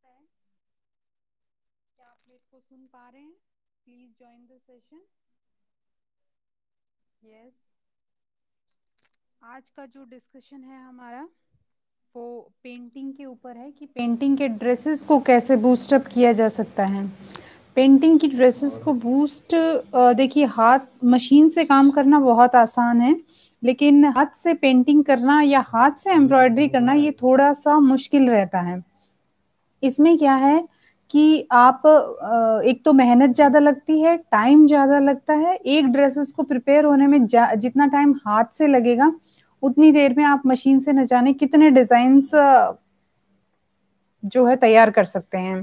Friends क्या आप मेरे को सुन पा रहे हैं please join the session yes आज का जो डिस्कशन है हमारा वो पेंटिंग के ऊपर है कि पेंटिंग के ड्रेसेस को कैसे बूस्टअप किया जा सकता है पेंटिंग की ड्रेसेस को बूस्ट देखिए हाथ मशीन से काम करना बहुत आसान है लेकिन हाथ से पेंटिंग करना या हाथ से एम्ब्रॉयडरी करना ये थोड़ा सा मुश्किल रहता है इसमें क्या है कि आप एक तो मेहनत ज़्यादा लगती है टाइम ज़्यादा लगता है एक ड्रेसेस को प्रिपेयर होने में जितना टाइम हाथ से लगेगा उतनी देर में आप मशीन से न जाने कितने डिजाइन जो है तैयार कर सकते हैं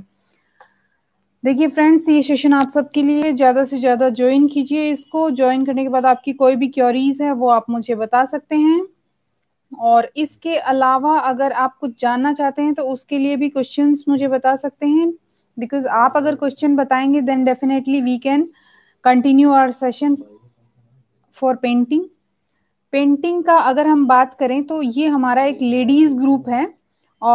देखिए फ्रेंड्स ये सेशन आप सबके लिए ज़्यादा से ज़्यादा ज्वाइन कीजिए इसको ज्वाइन करने के बाद आपकी कोई भी क्योरीज है वो आप मुझे बता सकते हैं और इसके अलावा अगर आप कुछ जानना चाहते हैं तो उसके लिए भी क्वेश्चंस मुझे बता सकते हैं बिकॉज आप अगर क्वेश्चन बताएंगे then definitely we can continue our session for painting painting का अगर हम बात करें तो ये हमारा एक लेडीज़ ग्रुप है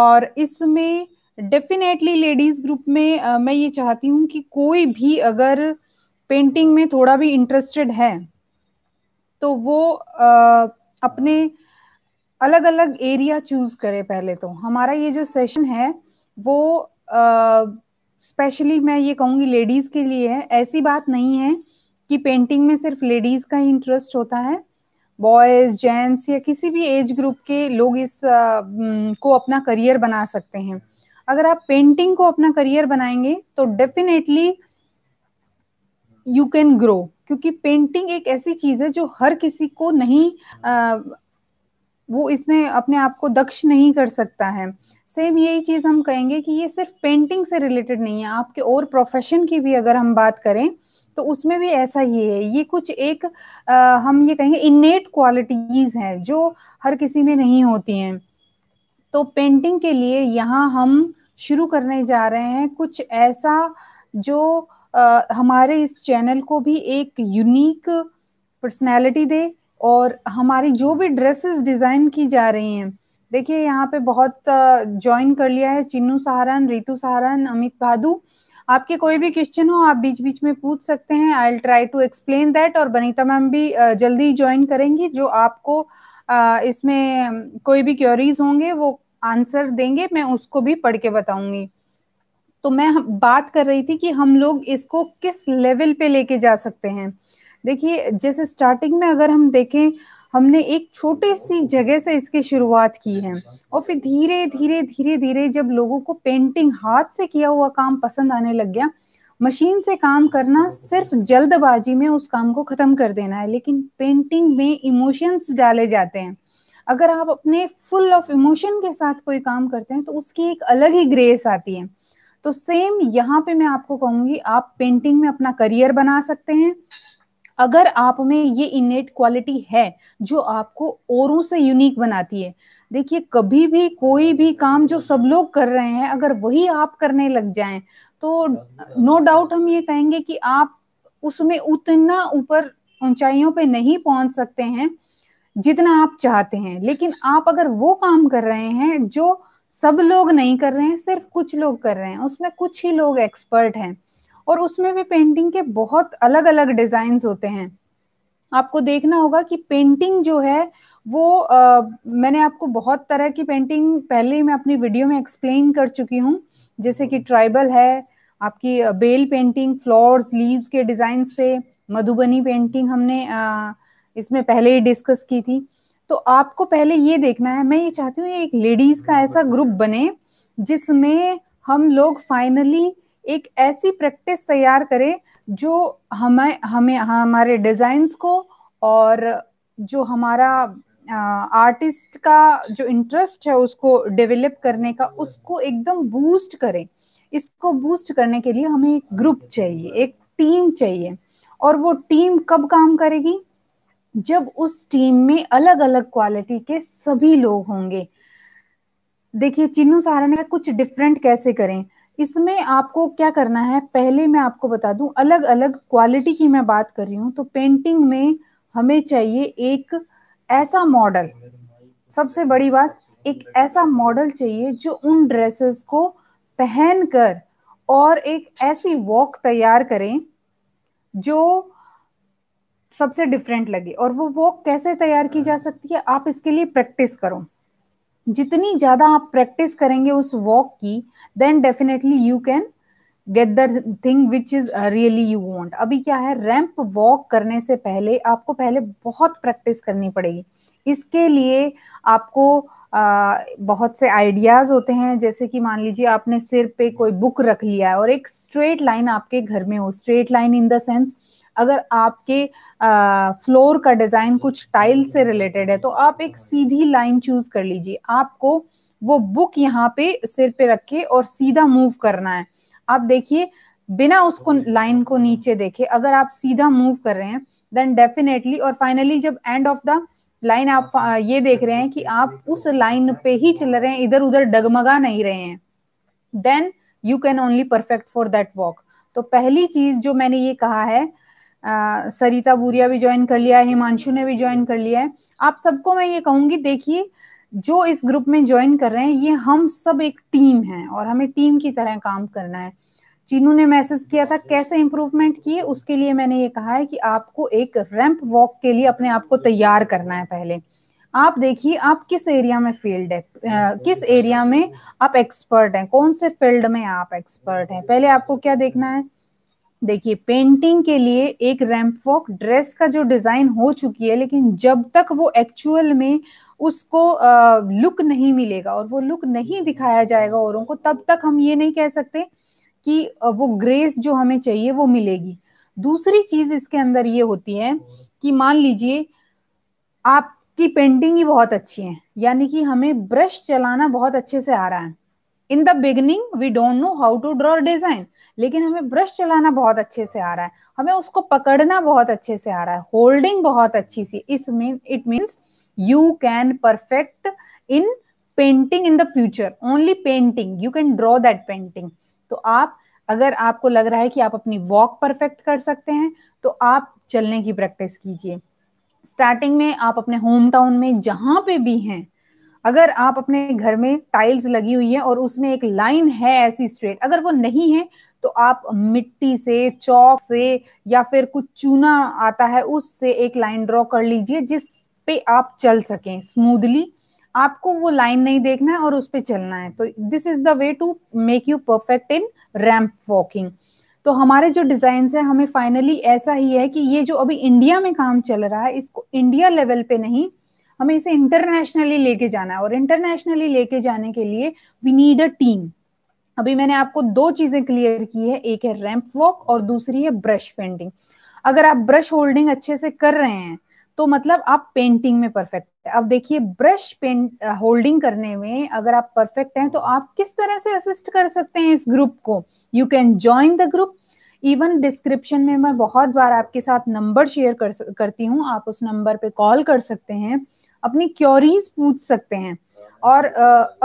और इसमें डेफिनेटली लेडीज़ ग्रुप में आ, मैं ये चाहती हूँ कि कोई भी अगर पेंटिंग में थोड़ा भी इंटरेस्टेड है तो वो आ, अपने अलग अलग एरिया चूज करें पहले तो हमारा ये जो सेशन है वो स्पेशली uh, मैं ये कहूँगी लेडीज के लिए है ऐसी बात नहीं है कि पेंटिंग में सिर्फ लेडीज का ही इंटरेस्ट होता है बॉयज जेंट्स या किसी भी एज ग्रुप के लोग इस uh, को अपना करियर बना सकते हैं अगर आप पेंटिंग को अपना करियर बनाएंगे तो डेफिनेटली यू कैन ग्रो क्योंकि पेंटिंग एक ऐसी चीज है जो हर किसी को नहीं वो इसमें अपने आप को दक्ष नहीं कर सकता है सेम यही चीज़ हम कहेंगे कि ये सिर्फ पेंटिंग से रिलेटेड नहीं है आपके और प्रोफेशन की भी अगर हम बात करें तो उसमें भी ऐसा ही है ये कुछ एक आ, हम ये कहेंगे इनेट क्वालिटीज़ हैं जो हर किसी में नहीं होती हैं तो पेंटिंग के लिए यहाँ हम शुरू करने जा रहे हैं कुछ ऐसा जो आ, हमारे इस चैनल को भी एक यूनिक पर्सनैलिटी दे और हमारी जो भी ड्रेसेस डिज़ाइन की जा रही हैं देखिए यहाँ पे बहुत ज्वाइन कर लिया है चिन्नू सहारन रितु सहारन अमित भादू आपके कोई भी क्वेश्चन हो आप बीच बीच में पूछ सकते हैं I try to explain that और बनीता मैम भी जल्दी ज्वाइन करेंगी जो आपको इसमें कोई भी क्योरीज होंगे वो आंसर देंगे मैं उसको भी पढ़ के बताऊंगी तो मैं बात कर रही थी कि हम लोग इसको किस लेवल पे लेके जा सकते हैं देखिए जैसे स्टार्टिंग में अगर हम देखें हमने एक छोटे सी जगह से इसकी शुरुआत की है अच्छा। और फिर धीरे धीरे धीरे धीरे जब लोगों को पेंटिंग हाथ से किया हुआ काम पसंद आने लग गया मशीन से काम करना सिर्फ जल्दबाजी में उस काम को खत्म कर देना है लेकिन पेंटिंग में इमोशंस डाले जाते हैं अगर आप अपने फुल ऑफ इमोशन के साथ कोई काम करते हैं तो उसकी एक अलग ही ग्रेस आती है तो सेम यहाँ पे मैं आपको कहूंगी आप पेंटिंग में अपना करियर बना सकते हैं अगर आप में ये इनेट क्वालिटी है जो आपको औरों से यूनिक बनाती है देखिए कभी भी कोई भी काम जो सब लोग कर रहे हैं अगर वही आप करने लग जाएं तो नो डाउट हम ये कहेंगे कि आप उसमें उतना ऊपर ऊंचाइयों पे नहीं पहुंच सकते हैं जितना आप चाहते हैं लेकिन आप अगर वो काम कर रहे हैं जो सब लोग नहीं कर रहे हैं सिर्फ कुछ लोग कर रहे हैं उसमें कुछ ही लोग एक्सपर्ट हैं और उसमें भी पेंटिंग के बहुत अलग अलग डिजाइन होते हैं आपको देखना होगा कि पेंटिंग जो है वो आ, मैंने आपको बहुत तरह की पेंटिंग पहले ही मैं अपनी वीडियो में एक्सप्लेन कर चुकी हूँ जैसे कि ट्राइबल है आपकी बेल पेंटिंग फ्लोर्स लीव्स के डिज़ाइन से मधुबनी पेंटिंग हमने आ, इसमें पहले ही डिस्कस की थी तो आपको पहले ये देखना है मैं ये चाहती हूँ एक लेडीज़ का ऐसा ग्रुप बने जिसमें हम लोग फाइनली एक ऐसी प्रैक्टिस तैयार करें जो हमें हमें हमारे डिजाइंस को और जो हमारा आर्टिस्ट का जो इंटरेस्ट है उसको डेवलप करने का उसको एकदम बूस्ट करें इसको बूस्ट करने के लिए हमें एक ग्रुप चाहिए एक टीम चाहिए और वो टीम कब काम करेगी जब उस टीम में अलग अलग क्वालिटी के सभी लोग होंगे देखिए चिन्नू सारण ने कुछ डिफरेंट कैसे करें इसमें आपको क्या करना है पहले मैं आपको बता दूं अलग अलग क्वालिटी की मैं बात कर रही हूँ तो पेंटिंग में हमें चाहिए एक ऐसा मॉडल सबसे बड़ी बात एक ऐसा मॉडल चाहिए जो उन ड्रेसेस को पहन कर और एक ऐसी वॉक तैयार करें जो सबसे डिफरेंट लगे और वो वॉक कैसे तैयार की जा सकती है आप इसके लिए प्रैक्टिस करो जितनी ज्यादा आप प्रैक्टिस करेंगे उस वॉक की then definitely you can get the thing which is really you want अभी क्या है रैंप वॉक करने से पहले आपको पहले बहुत प्रैक्टिस करनी पड़ेगी इसके लिए आपको आ, uh, बहुत से आइडियाज होते हैं जैसे कि मान लीजिए आपने सिर पे कोई बुक रख लिया है और एक स्ट्रेट लाइन आपके घर में हो straight line in the sense अगर आपके फ्लोर का डिज़ाइन कुछ टाइल से रिलेटेड है तो आप एक सीधी लाइन चूज कर लीजिए आपको वो बुक यहाँ पे सिर पे रख के और सीधा मूव करना है आप देखिए बिना उसको लाइन को नीचे देखे अगर आप सीधा मूव कर रहे हैं देन डेफिनेटली और फाइनली जब एंड ऑफ द लाइन आप ये देख रहे हैं कि आप उस लाइन पे ही चल रहे हैं इधर उधर डगमगा नहीं रहे हैं then you can only perfect for that walk तो पहली चीज जो मैंने ये कहा है सरिता बूरिया भी ज्वाइन कर लिया है हिमांशु ने भी ज्वाइन कर लिया है आप सबको मैं ये कहूंगी देखिए जो इस ग्रुप में ज्वाइन कर रहे हैं ये हम सब एक टीम है और हमें टीम की तरह काम करना है चीनू ने मैसेज किया था कैसे इंप्रूवमेंट किए उसके लिए मैंने ये कहा है कि आपको एक रैंप वॉक के लिए अपने आप को तैयार करना है पहले आप देखिए आप किस एरिया में फील्ड है किस एरिया में आप एक्सपर्ट हैं कौन से फील्ड में आप एक्सपर्ट हैं पहले आपको क्या देखना है देखिए पेंटिंग के लिए एक रैम्प वॉक ड्रेस का जो डिज़ाइन हो चुकी है लेकिन जब तक वो एक्चुअल में उसको आ, लुक नहीं मिलेगा और वो लुक नहीं दिखाया जाएगा औरों को तब तक हम ये नहीं कह सकते कि वो ग्रेस जो हमें चाहिए वो मिलेगी दूसरी चीज़ इसके अंदर ये होती है कि मान लीजिए आपकी पेंटिंग ही बहुत अच्छी है यानी कि हमें ब्रश चलाना बहुत अच्छे से आ रहा है in the beginning we don't know how to draw design लेकिन हमें ब्रश चलाना बहुत अच्छे से आ रहा है हमें उसको पकड़ना बहुत अच्छे से आ रहा है होल्डिंग बहुत अच्छी सी इस mean it means you can perfect in painting in the future only painting you can draw that painting तो आप अगर आपको लग रहा है कि आप अपनी वॉक परफेक्ट कर सकते हैं तो आप चलने की प्रैक्टिस कीजिए स्टार्टिंग में आप अपने होम टाउन में जहां पे भी हैं अगर आप अपने घर में टाइल्स लगी हुई है और उसमें एक लाइन है ऐसी स्ट्रेट अगर वो नहीं है तो आप मिट्टी से चौक से या फिर कुछ चूना आता है उससे एक लाइन ड्रॉ कर लीजिए जिस पे आप चल सकें स्मूदली आपको वो लाइन नहीं देखना है और उस पर चलना है तो this is the way to make you perfect in ramp walking तो हमारे जो डिजाइन है हमें फाइनली ऐसा ही है कि ये जो अभी इंडिया में काम चल रहा है इसको इंडिया लेवल पे नहीं हमें इसे इंटरनेशनली लेके जाना है और इंटरनेशनली लेके जाने के लिए वी नीड अ टीम अभी मैंने आपको दो चीजें क्लियर की है एक है रैंप वॉक और दूसरी है ब्रश पेंटिंग अगर आप ब्रश होल्डिंग अच्छे से कर रहे हैं तो मतलब आप पेंटिंग में परफेक्ट है अब देखिए ब्रश पेंट होल्डिंग करने में अगर आप परफेक्ट हैं तो आप किस तरह से असिस्ट कर सकते हैं इस ग्रुप को you can join the group even description में मैं बहुत बार आपके साथ नंबर शेयर कर करती हूँ आप उस नंबर पे कॉल कर सकते हैं अपनी क्योरीज पूछ सकते हैं और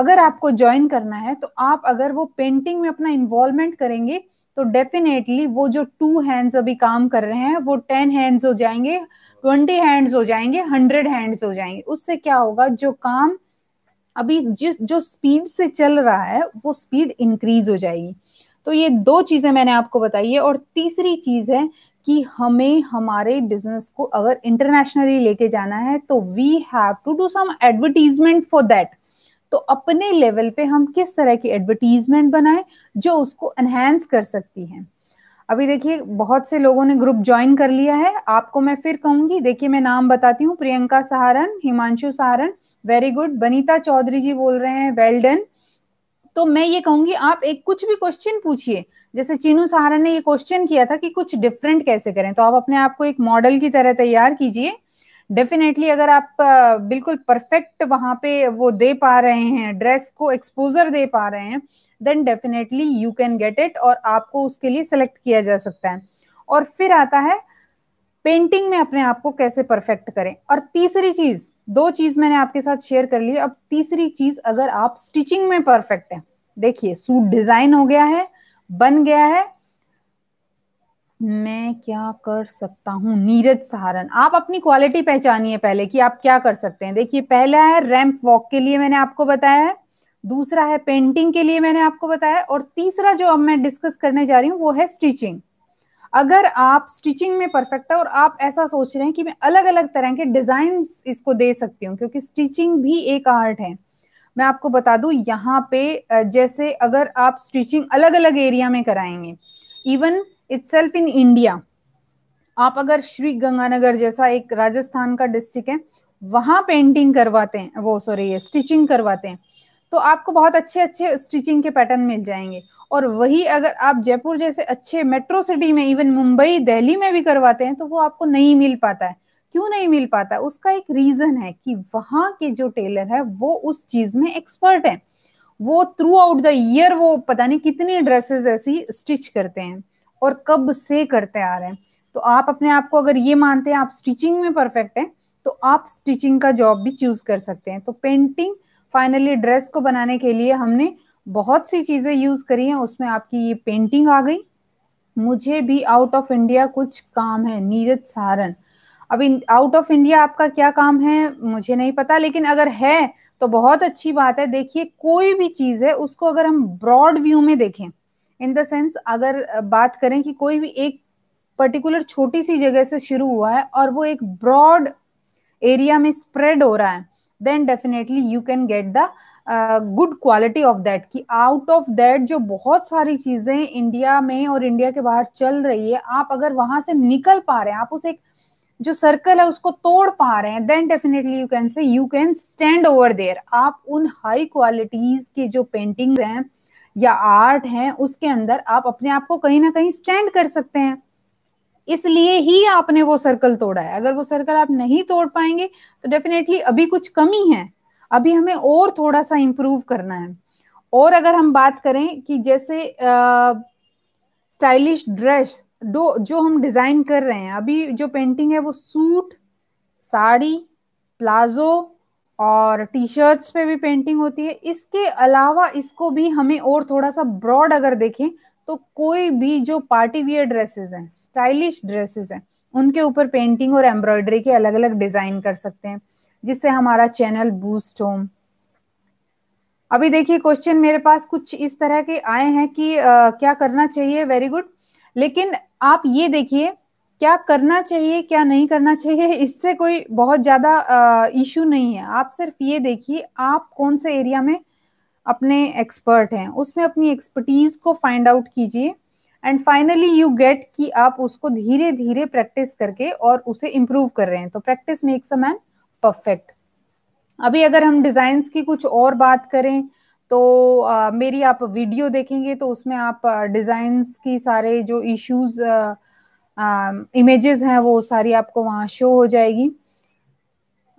अगर आपको ज्वाइन करना है तो आप अगर वो पेंटिंग में अपना इन्वॉल्वमेंट करेंगे तो डेफिनेटली वो जो टू हैंड्स अभी काम कर रहे हैं वो टेन हैंड्स हो जाएंगे ट्वेंटी हैंड्स हो जाएंगे हंड्रेड हैंड्स हो जाएंगे उससे क्या होगा जो काम अभी जिस जो स्पीड से चल रहा है वो स्पीड इंक्रीज हो जाएगी तो ये दो चीजें मैंने आपको बताई है और तीसरी चीज है कि हमें हमारे बिजनेस को अगर इंटरनेशनली लेके जाना है तो we have to do some advertisement for that तो अपने लेवल पे हम किस तरह की एडवर्टीजमेंट बनाए जो उसको एनहेंस कर सकती है अभी देखिए बहुत से लोगों ने ग्रुप ज्वाइन कर लिया है आपको मैं फिर कहूंगी देखिए मैं नाम बताती हूँ प्रियंका सहारन हिमांशु सहारन वेरी गुड बनीता चौधरी जी बोल रहे हैं वेल well डन तो मैं ये कहूंगी आप एक कुछ भी क्वेश्चन पूछिए जैसे चीनू सहारा ने ये क्वेश्चन किया था कि कुछ डिफरेंट कैसे करें तो आप अपने आप को एक मॉडल की तरह तैयार कीजिए डेफिनेटली अगर आप बिल्कुल परफेक्ट वहां पे वो दे पा रहे हैं ड्रेस को एक्सपोजर दे पा रहे हैं then definitely you can get it और आपको उसके लिए सेलेक्ट किया जा सकता है और फिर आता है पेंटिंग में अपने आप को कैसे परफेक्ट करें और तीसरी चीज दो चीज मैंने आपके साथ शेयर कर ली अब तीसरी चीज अगर आप स्टिचिंग में परफेक्ट हैं देखिए सूट डिजाइन हो गया है बन गया है मैं क्या कर सकता हूँ नीरज सहारन आप अपनी क्वालिटी पहचानिए पहले कि आप क्या कर सकते हैं देखिए पहला है रैंप वॉक के लिए मैंने आपको बताया है दूसरा है पेंटिंग के लिए मैंने आपको बताया और तीसरा जो अब मैं डिस्कस करने जा रही हूँ वो है स्टिचिंग अगर आप स्टिचिंग में परफेक्ट है और आप ऐसा सोच रहे हैं कि मैं अलग अलग तरह के डिजाइन इसको दे सकती हूँ क्योंकि स्टिचिंग भी एक आर्ट है मैं आपको बता दू यहाँ पे जैसे अगर आप स्टिचिंग अलग अलग एरिया में कराएंगे इवन इट्स इन इंडिया आप अगर श्री गंगानगर जैसा एक राजस्थान का डिस्ट्रिक्ट है वहां पेंटिंग करवाते हैं वो सॉरी ये स्टिचिंग करवाते हैं तो आपको बहुत अच्छे अच्छे स्टिचिंग के पैटर्न मिल जाएंगे और वही अगर आप जयपुर जैसे अच्छे मेट्रो सिटी में इवन मुंबई दिल्ली में भी करवाते हैं तो वो आपको नहीं मिल पाता है क्यों नहीं मिल पाता उसका एक रीजन है कि वहां के जो टेलर है वो उस चीज में एक्सपर्ट है वो थ्रू आउट द ईयर वो पता नहीं कितनी ड्रेसेस ऐसी स्टिच करते हैं और कब से करते आ रहे हैं तो आप अपने आप को अगर ये मानते हैं आप स्टिचिंग में परफेक्ट हैं तो आप स्टिचिंग का जॉब भी चूज कर सकते हैं तो पेंटिंग फाइनली ड्रेस को बनाने के लिए हमने बहुत सी चीज़ें यूज़ करी हैं उसमें आपकी ये पेंटिंग आ गई मुझे भी आउट ऑफ इंडिया कुछ काम है नीरज सारन अब इन आउट ऑफ इंडिया आपका क्या काम है मुझे नहीं पता लेकिन अगर है तो बहुत अच्छी बात है देखिए कोई भी चीज़ है उसको अगर हम ब्रॉड व्यू में देखें इन द सेंस अगर बात करें कि कोई भी एक पर्टिकुलर छोटी सी जगह से शुरू हुआ है और वो एक ब्रॉड एरिया में स्प्रेड हो रहा है then definitely you can get the good quality of that कि आउट ऑफ दैट जो बहुत सारी चीजें इंडिया में और इंडिया के बाहर चल रही है आप अगर वहां से निकल पा रहे हैं आप उस एक जो सर्कल है उसको तोड़ पा रहे हैं then definitely you can say you can stand over there आप उन हाई क्वालिटीज के जो पेंटिंग हैं या आर्ट हैं उसके अंदर आप अपने आप को कहीं ना कहीं स्टैंड कर सकते हैं इसलिए ही आपने वो सर्कल तोड़ा है अगर वो सर्कल आप नहीं तोड़ पाएंगे तो डेफिनेटली अभी कुछ कमी है अभी हमें और थोड़ा सा इम्प्रूव करना है और अगर हम बात करें कि जैसे स्टाइलिश ड्रेस दो जो हम डिजाइन कर रहे हैं अभी जो पेंटिंग है वो सूट साड़ी प्लाजो और टी शर्ट्स पे भी पेंटिंग होती है इसके अलावा इसको भी हमें और थोड़ा सा ब्रॉड अगर देखें तो कोई भी जो पार्टी वियर ड्रेसेस हैं स्टाइलिश ड्रेसेस हैं उनके ऊपर पेंटिंग और एम्ब्रॉयडरी के अलग अलग डिजाइन कर सकते हैं जिससे हमारा चैनल बूस्ट हो अभी देखिए क्वेश्चन मेरे पास कुछ इस तरह के आए हैं कि आ, क्या करना चाहिए वेरी गुड लेकिन आप ये देखिए क्या करना चाहिए क्या नहीं करना चाहिए इससे कोई बहुत ज्यादा इशू नहीं है आप सिर्फ ये देखिए आप कौन से एरिया में अपने एक्सपर्ट हैं उसमें अपनी एक्सपर्टीज को फाइंड आउट कीजिए एंड फाइनली यू गेट कि आप उसको धीरे धीरे प्रैक्टिस करके और उसे इम्प्रूव कर रहे हैं तो practice makes a man perfect अभी अगर हम डिजाइन की कुछ और बात करें तो आ, मेरी आप वीडियो देखेंगे तो उसमें आप डिजाइंस की सारे जो इश्यूज इमेजेस हैं वो सारी आपको वहाँ शो हो जाएगी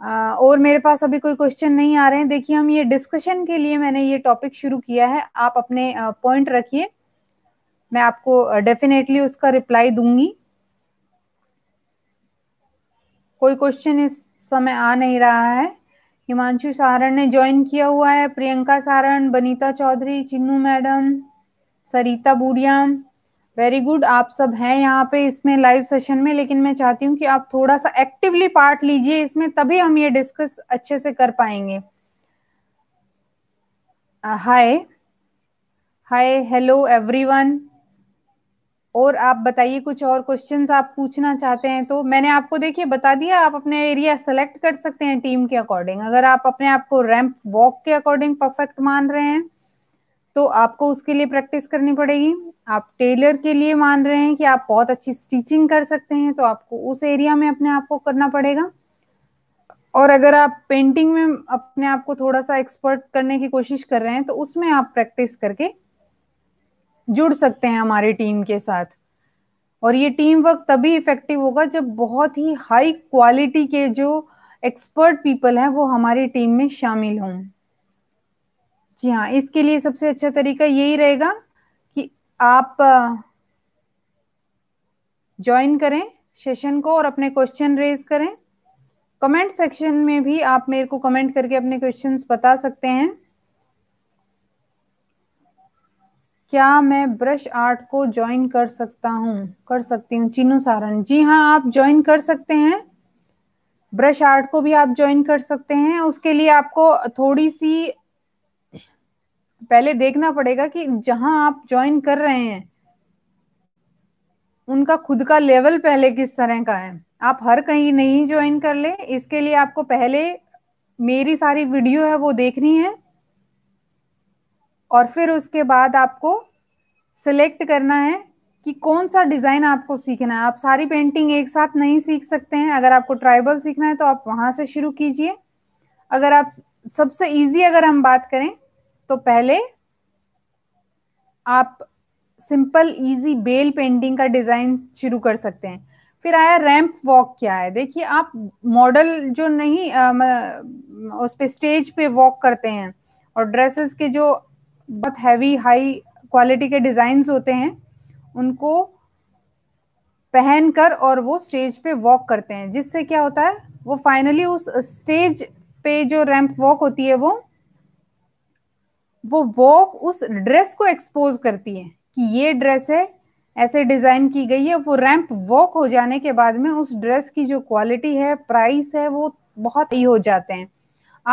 और मेरे पास अभी कोई क्वेश्चन नहीं आ रहे हैं देखिए हम ये डिस्कशन के लिए मैंने ये टॉपिक शुरू किया है आप अपने पॉइंट रखिए मैं आपको डेफिनेटली उसका रिप्लाई दूंगी कोई क्वेश्चन इस समय आ नहीं रहा है हिमांशु सारण ने ज्वाइन किया हुआ है Priyanka Saran Banita Chaudhary Chinnu madam Sarita Budhiya very good आप सब हैं यहाँ पे इसमें लाइव सेशन में लेकिन मैं चाहती हूँ कि आप थोड़ा सा एक्टिवली पार्ट लीजिए इसमें तभी हम ये डिस्कस अच्छे से कर पाएंगे हाय हाय हेलो एवरीवन और आप बताइए कुछ और क्वेश्चंस आप पूछना चाहते हैं तो मैंने आपको देखिए बता दिया आप अपने एरिया सेलेक्ट कर सकते हैं टीम के अकॉर्डिंग अगर आप अपने आप को रैंप वॉक के अकॉर्डिंग परफेक्ट मान रहे हैं तो आपको उसके लिए प्रैक्टिस करनी पड़ेगी आप टेलर के लिए मान रहे हैं कि आप बहुत अच्छी स्टिचिंग कर सकते हैं तो आपको उस एरिया में अपने आप को करना पड़ेगा और अगर आप पेंटिंग में अपने आप को थोड़ा सा एक्सपर्ट करने की कोशिश कर रहे हैं तो उसमें आप प्रैक्टिस करके जुड़ सकते हैं हमारी टीम के साथ और ये टीम वर्क तभी इफेक्टिव होगा जब बहुत ही हाई क्वालिटी के जो एक्सपर्ट पीपल हैं वो हमारी टीम में शामिल हों जी हाँ इसके लिए सबसे अच्छा तरीका यही रहेगा आप ज्वाइन करें सेशन को और अपने क्वेश्चन रेज करें कमेंट सेक्शन में भी आप मेरे को कमेंट करके अपने क्वेश्चंस बता सकते हैं क्या मैं ब्रश आर्ट को ज्वाइन कर सकता हूँ कर सकती हूँ चीनू सारण जी हाँ आप ज्वाइन कर सकते हैं ब्रश आर्ट को भी आप ज्वाइन कर सकते हैं उसके लिए आपको थोड़ी सी पहले देखना पड़ेगा कि जहां आप ज्वाइन कर रहे हैं उनका खुद का लेवल पहले किस तरह का है आप हर कहीं नहीं ज्वाइन कर ले इसके लिए आपको पहले मेरी सारी वीडियो है वो देखनी है और फिर उसके बाद आपको सिलेक्ट करना है कि कौन सा डिज़ाइन आपको सीखना है आप सारी पेंटिंग एक साथ नहीं सीख सकते हैं अगर आपको ट्राइबल सीखना है तो आप वहां से शुरू कीजिए अगर आप सबसे इजी अगर हम बात करें तो पहले आप सिंपल इजी बेल पेंटिंग का डिज़ाइन शुरू कर सकते हैं फिर आया रैंप वॉक क्या है देखिए आप मॉडल जो नहीं आ, उस पर स्टेज पे वॉक करते हैं और ड्रेसेस के जो बहुत हैवी हाई क्वालिटी के डिज़ाइंस होते हैं उनको पहन कर और वो स्टेज पे वॉक करते हैं जिससे क्या होता है वो फाइनली उस स्टेज पे जो रैंप वॉक होती है वो वो वॉक उस ड्रेस को एक्सपोज करती है कि ये ड्रेस है ऐसे डिजाइन की गई है वो रैंप वॉक हो जाने के बाद में उस ड्रेस की जो क्वालिटी है प्राइस है वो बहुत ही हो जाते हैं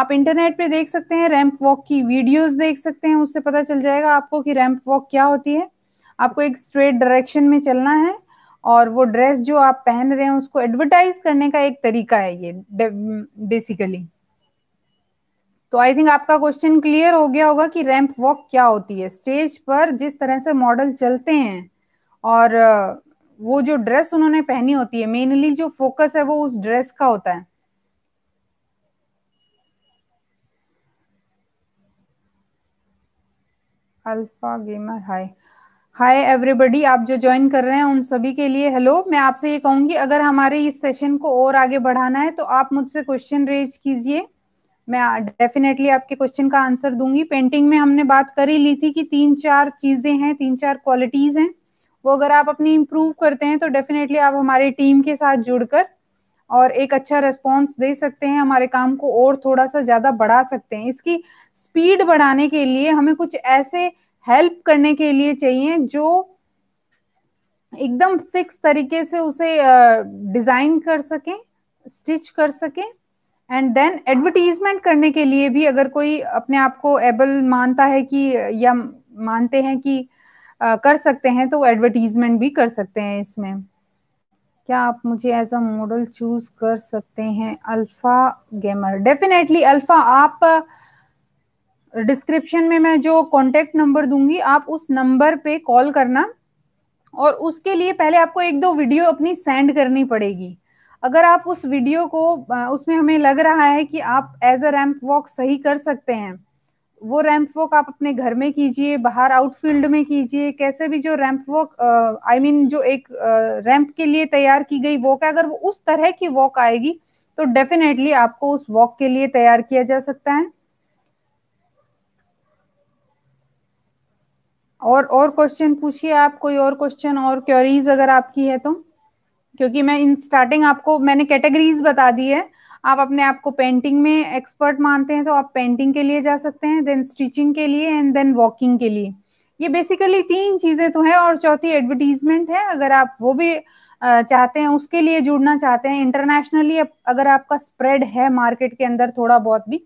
आप इंटरनेट पे देख सकते हैं रैंप वॉक की वीडियोस देख सकते हैं उससे पता चल जाएगा आपको कि रैंप वॉक क्या होती है आपको एक स्ट्रेट डायरेक्शन में चलना है और वो ड्रेस जो आप पहन रहे हैं उसको एडवर्टाइज करने का एक तरीका है ये बेसिकली तो आई थिंक आपका क्वेश्चन क्लियर हो गया होगा कि रैंप वॉक क्या होती है स्टेज पर जिस तरह से मॉडल चलते हैं और वो जो ड्रेस उन्होंने पहनी होती है मेनली जो फोकस है वो उस ड्रेस का होता है alpha gamer hi hi everybody आप जो ज्वाइन कर रहे हैं उन सभी के लिए हेलो मैं आपसे ये कहूंगी अगर हमारे इस सेशन को और आगे बढ़ाना है तो आप मुझसे क्वेश्चन रेज कीजिए मैं डेफिनेटली आपके क्वेश्चन का आंसर दूंगी पेंटिंग में हमने बात कर ही ली थी कि तीन चार चीजें हैं तीन चार क्वालिटीज हैं वो अगर आप अपनी इम्प्रूव करते हैं तो डेफिनेटली आप हमारी टीम के साथ जुड़कर और एक अच्छा रेस्पॉन्स दे सकते हैं हमारे काम को और थोड़ा सा ज़्यादा बढ़ा सकते हैं इसकी स्पीड बढ़ाने के लिए हमें कुछ ऐसे हेल्प करने के लिए चाहिए जो एकदम फिक्स तरीके से उसे डिज़ाइन कर सकें स्टिच कर सकें एंड देन एडवर्टीजमेंट करने के लिए भी अगर कोई अपने आप को एबल मानता है कि या मानते हैं कि आ, कर सकते हैं तो एडवर्टीजमेंट भी कर सकते हैं इसमें क्या आप मुझे एज अ मॉडल चूज कर सकते हैं अल्फा गेमर डेफिनेटली अल्फा आप डिस्क्रिप्शन में मैं जो कॉन्टेक्ट नंबर दूंगी आप उस नंबर पे कॉल करना और उसके लिए पहले आपको एक दो वीडियो अपनी सेंड करनी पड़ेगी अगर आप उस वीडियो को उसमें हमें लग रहा है कि आप एज अ रैम्प वॉक सही कर सकते हैं वो रैम्प वॉक आप अपने घर में कीजिए बाहर आउटफील्ड में कीजिए कैसे भी जो रैम्प वॉक आई मीन जो एक रैम्प के लिए तैयार की गई वॉक है अगर वो उस तरह की वॉक आएगी तो डेफिनेटली आपको उस वॉक के लिए तैयार किया जा सकता है और और क्वेश्चन पूछिए आप कोई और क्वेश्चन और क्योरीज अगर आपकी है तो क्योंकि मैं इन स्टार्टिंग आपको मैंने कैटेगरीज बता दी है आप अपने आप को पेंटिंग में एक्सपर्ट मानते हैं तो आप पेंटिंग के लिए जा सकते हैं देन स्टिचिंग के लिए एंड देन वॉकिंग के लिए ये बेसिकली तीन चीजें तो हैं और चौथी एडवर्टीजमेंट है अगर आप वो भी चाहते हैं उसके लिए जुड़ना चाहते हैं इंटरनेशनली अगर आपका स्प्रेड है मार्केट के अंदर थोड़ा बहुत भी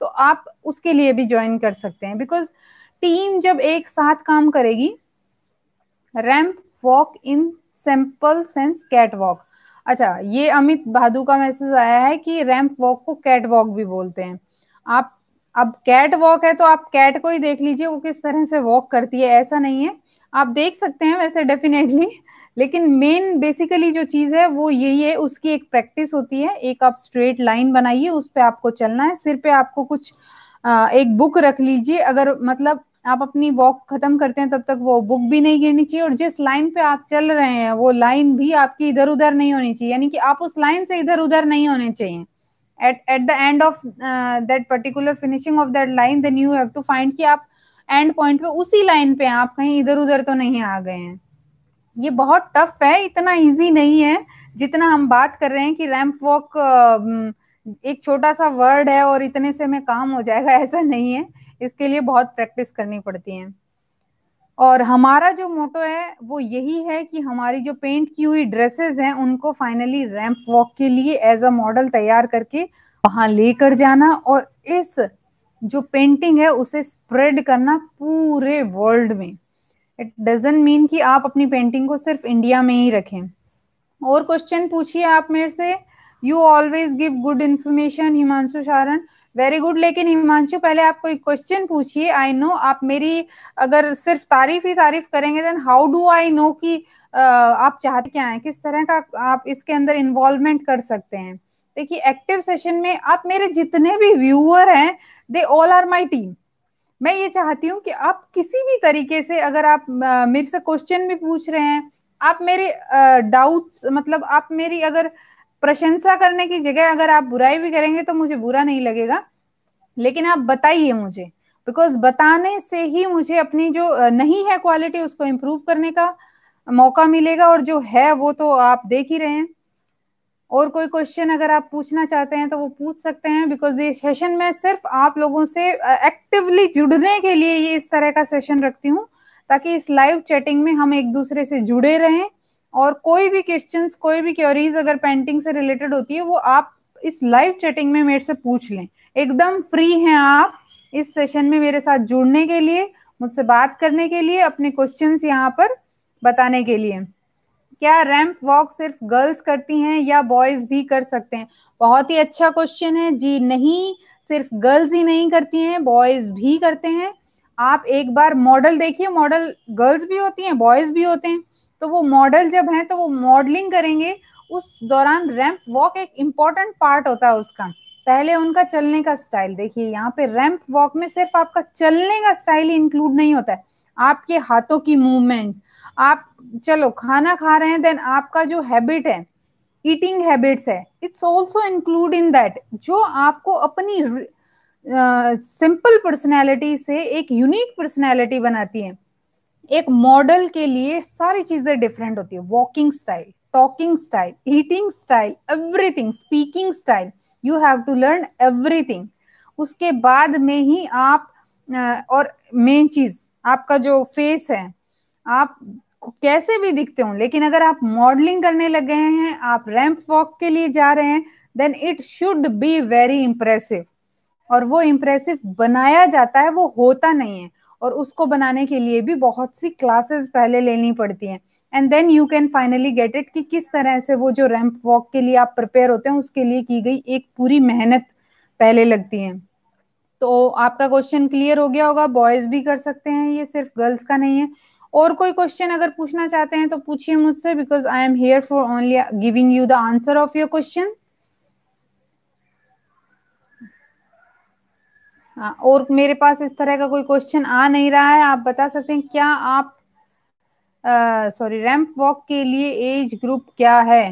तो आप उसके लिए भी ज्वाइन कर सकते हैं बिकॉज टीम जब एक साथ काम करेगी ramp walk in simple sense cat walk अच्छा ये अमित भादू का मैसेज आया है कि रैंप वॉक को कैट वॉक भी बोलते हैं आप अब कैट वॉक है तो आप कैट को ही देख लीजिए वो किस तरह से वॉक करती है ऐसा नहीं है आप देख सकते हैं वैसे डेफिनेटली लेकिन मेन बेसिकली जो चीज़ है वो यही है उसकी एक प्रैक्टिस होती है एक आप स्ट्रेट लाइन बनाइए उस पर आपको चलना है सिर पे आपको कुछ एक बुक रख लीजिए अगर मतलब आप अपनी वॉक खत्म करते हैं तब तक वो बुक भी नहीं गिरनी चाहिए और जिस लाइन पे आप चल रहे हैं वो लाइन भी आपकी इधर उधर नहीं होनी चाहिए यानी कि आप उस लाइन से इधर उधर नहीं होने चाहिए at at the end of that particular finishing of that line then you have to find कि आप एंड पॉइंट पे उसी लाइन पे आप कहीं इधर उधर तो नहीं आ गए हैं ये बहुत टफ है इतना इजी नहीं है जितना हम बात कर रहे हैं कि रैंप वॉक uh, एक छोटा सा वर्ड है और इतने से में काम हो जाएगा ऐसा नहीं है इसके लिए बहुत प्रैक्टिस करनी पड़ती है और हमारा जो मोटो है वो यही है कि हमारी जो पेंट की हुई ड्रेसेस हैं उनको फाइनली रैंप वॉक के लिए एज अ मॉडल तैयार करके वहां लेकर जाना और इस जो पेंटिंग है उसे स्प्रेड करना पूरे वर्ल्ड में इट डजेंट मीन कि आप अपनी पेंटिंग को सिर्फ इंडिया में ही रखें और क्वेश्चन पूछिए आप मेरे से you always give good information Himanshu Sharan very good लेकिन हिमांशु पहले आप कोई क्वेश्चन पूछिए आई नो आप मेरी अगर सिर्फ तारीफ ही तारीफ करेंगे then how do I know कि आप चाहते क्या हैं किस तरह का आप इसके अंदर इन्वॉल्वमेंट कर सकते हैं देखिए एक्टिव सेशन में आप मेरे जितने भी व्यूअर हैं they all are my team मैं ये चाहती हूँ कि आप किसी भी तरीके से अगर आप मेरे से क्वेश्चन भी पूछ रहे हैं आप मेरे डाउट्स मतलब आप मेरी अगर uh, प्रशंसा करने की जगह अगर आप बुराई भी करेंगे तो मुझे बुरा नहीं लगेगा लेकिन आप बताइए मुझे बिकॉज बताने से ही मुझे अपनी जो नहीं है क्वालिटी उसको इम्प्रूव करने का मौका मिलेगा और जो है वो तो आप देख ही रहे हैं और कोई क्वेश्चन अगर आप पूछना चाहते हैं तो वो पूछ सकते हैं बिकॉज ये सेशन में सिर्फ आप लोगों से एक्टिवली जुड़ने के लिए ये इस तरह का सेशन रखती हूँ ताकि इस लाइव चैटिंग में हम एक दूसरे से जुड़े रहें और कोई भी क्वेश्चंस कोई भी क्योरीज अगर पेंटिंग से रिलेटेड होती है वो आप इस लाइव चैटिंग में मेरे से पूछ लें एकदम फ्री हैं आप इस सेशन में मेरे साथ जुड़ने के लिए मुझसे बात करने के लिए अपने क्वेश्चन यहाँ पर बताने के लिए क्या रैंप वॉक सिर्फ गर्ल्स करती हैं या बॉयज भी कर सकते हैं बहुत ही अच्छा क्वेश्चन है जी नहीं सिर्फ गर्ल्स ही नहीं करती हैं बॉयज भी करते हैं आप एक बार मॉडल देखिए मॉडल गर्ल्स भी होती हैं बॉयज भी होते हैं तो वो मॉडल जब है तो वो मॉडलिंग करेंगे उस दौरान रैंप वॉक एक इम्पॉर्टेंट पार्ट होता है उसका पहले उनका चलने का स्टाइल देखिए यहाँ पे रैंप वॉक में सिर्फ आपका चलने का स्टाइल ही इंक्लूड नहीं होता है आपके हाथों की मूवमेंट आप चलो खाना खा रहे हैं देन आपका जो हैबिट है ईटिंग हैबिट्स है it's also include in that जो आपको अपनी सिंपल uh, पर्सनैलिटी से एक यूनिक पर्सनैलिटी बनाती है एक मॉडल के लिए सारी चीजें डिफरेंट होती है walking style talking style eating style everything speaking style you have to learn everything उसके बाद में ही आप और मेन चीज आपका जो फेस है आप कैसे भी दिखते हो लेकिन अगर आप मॉडलिंग करने लग गए हैं आप रैंप वॉक के लिए जा रहे हैं then it should be very impressive और वो इम्प्रेसिव बनाया जाता है वो होता नहीं है और उसको बनाने के लिए भी बहुत सी क्लासेस पहले लेनी पड़ती हैं and then you can finally get it कि किस तरह से वो जो रैंप वॉक के लिए आप प्रिपेयर होते हैं उसके लिए की गई एक पूरी मेहनत पहले लगती है तो आपका क्वेश्चन क्लियर हो गया होगा बॉयज भी कर सकते हैं ये सिर्फ गर्ल्स का नहीं है और कोई क्वेश्चन अगर पूछना चाहते हैं तो पूछिए मुझसे because I am here for only giving you the answer of your question हाँ, और मेरे पास इस तरह का कोई क्वेश्चन आ नहीं रहा है आप बता सकते हैं क्या आप सॉरी रैंप वॉक के लिए एज ग्रुप क्या है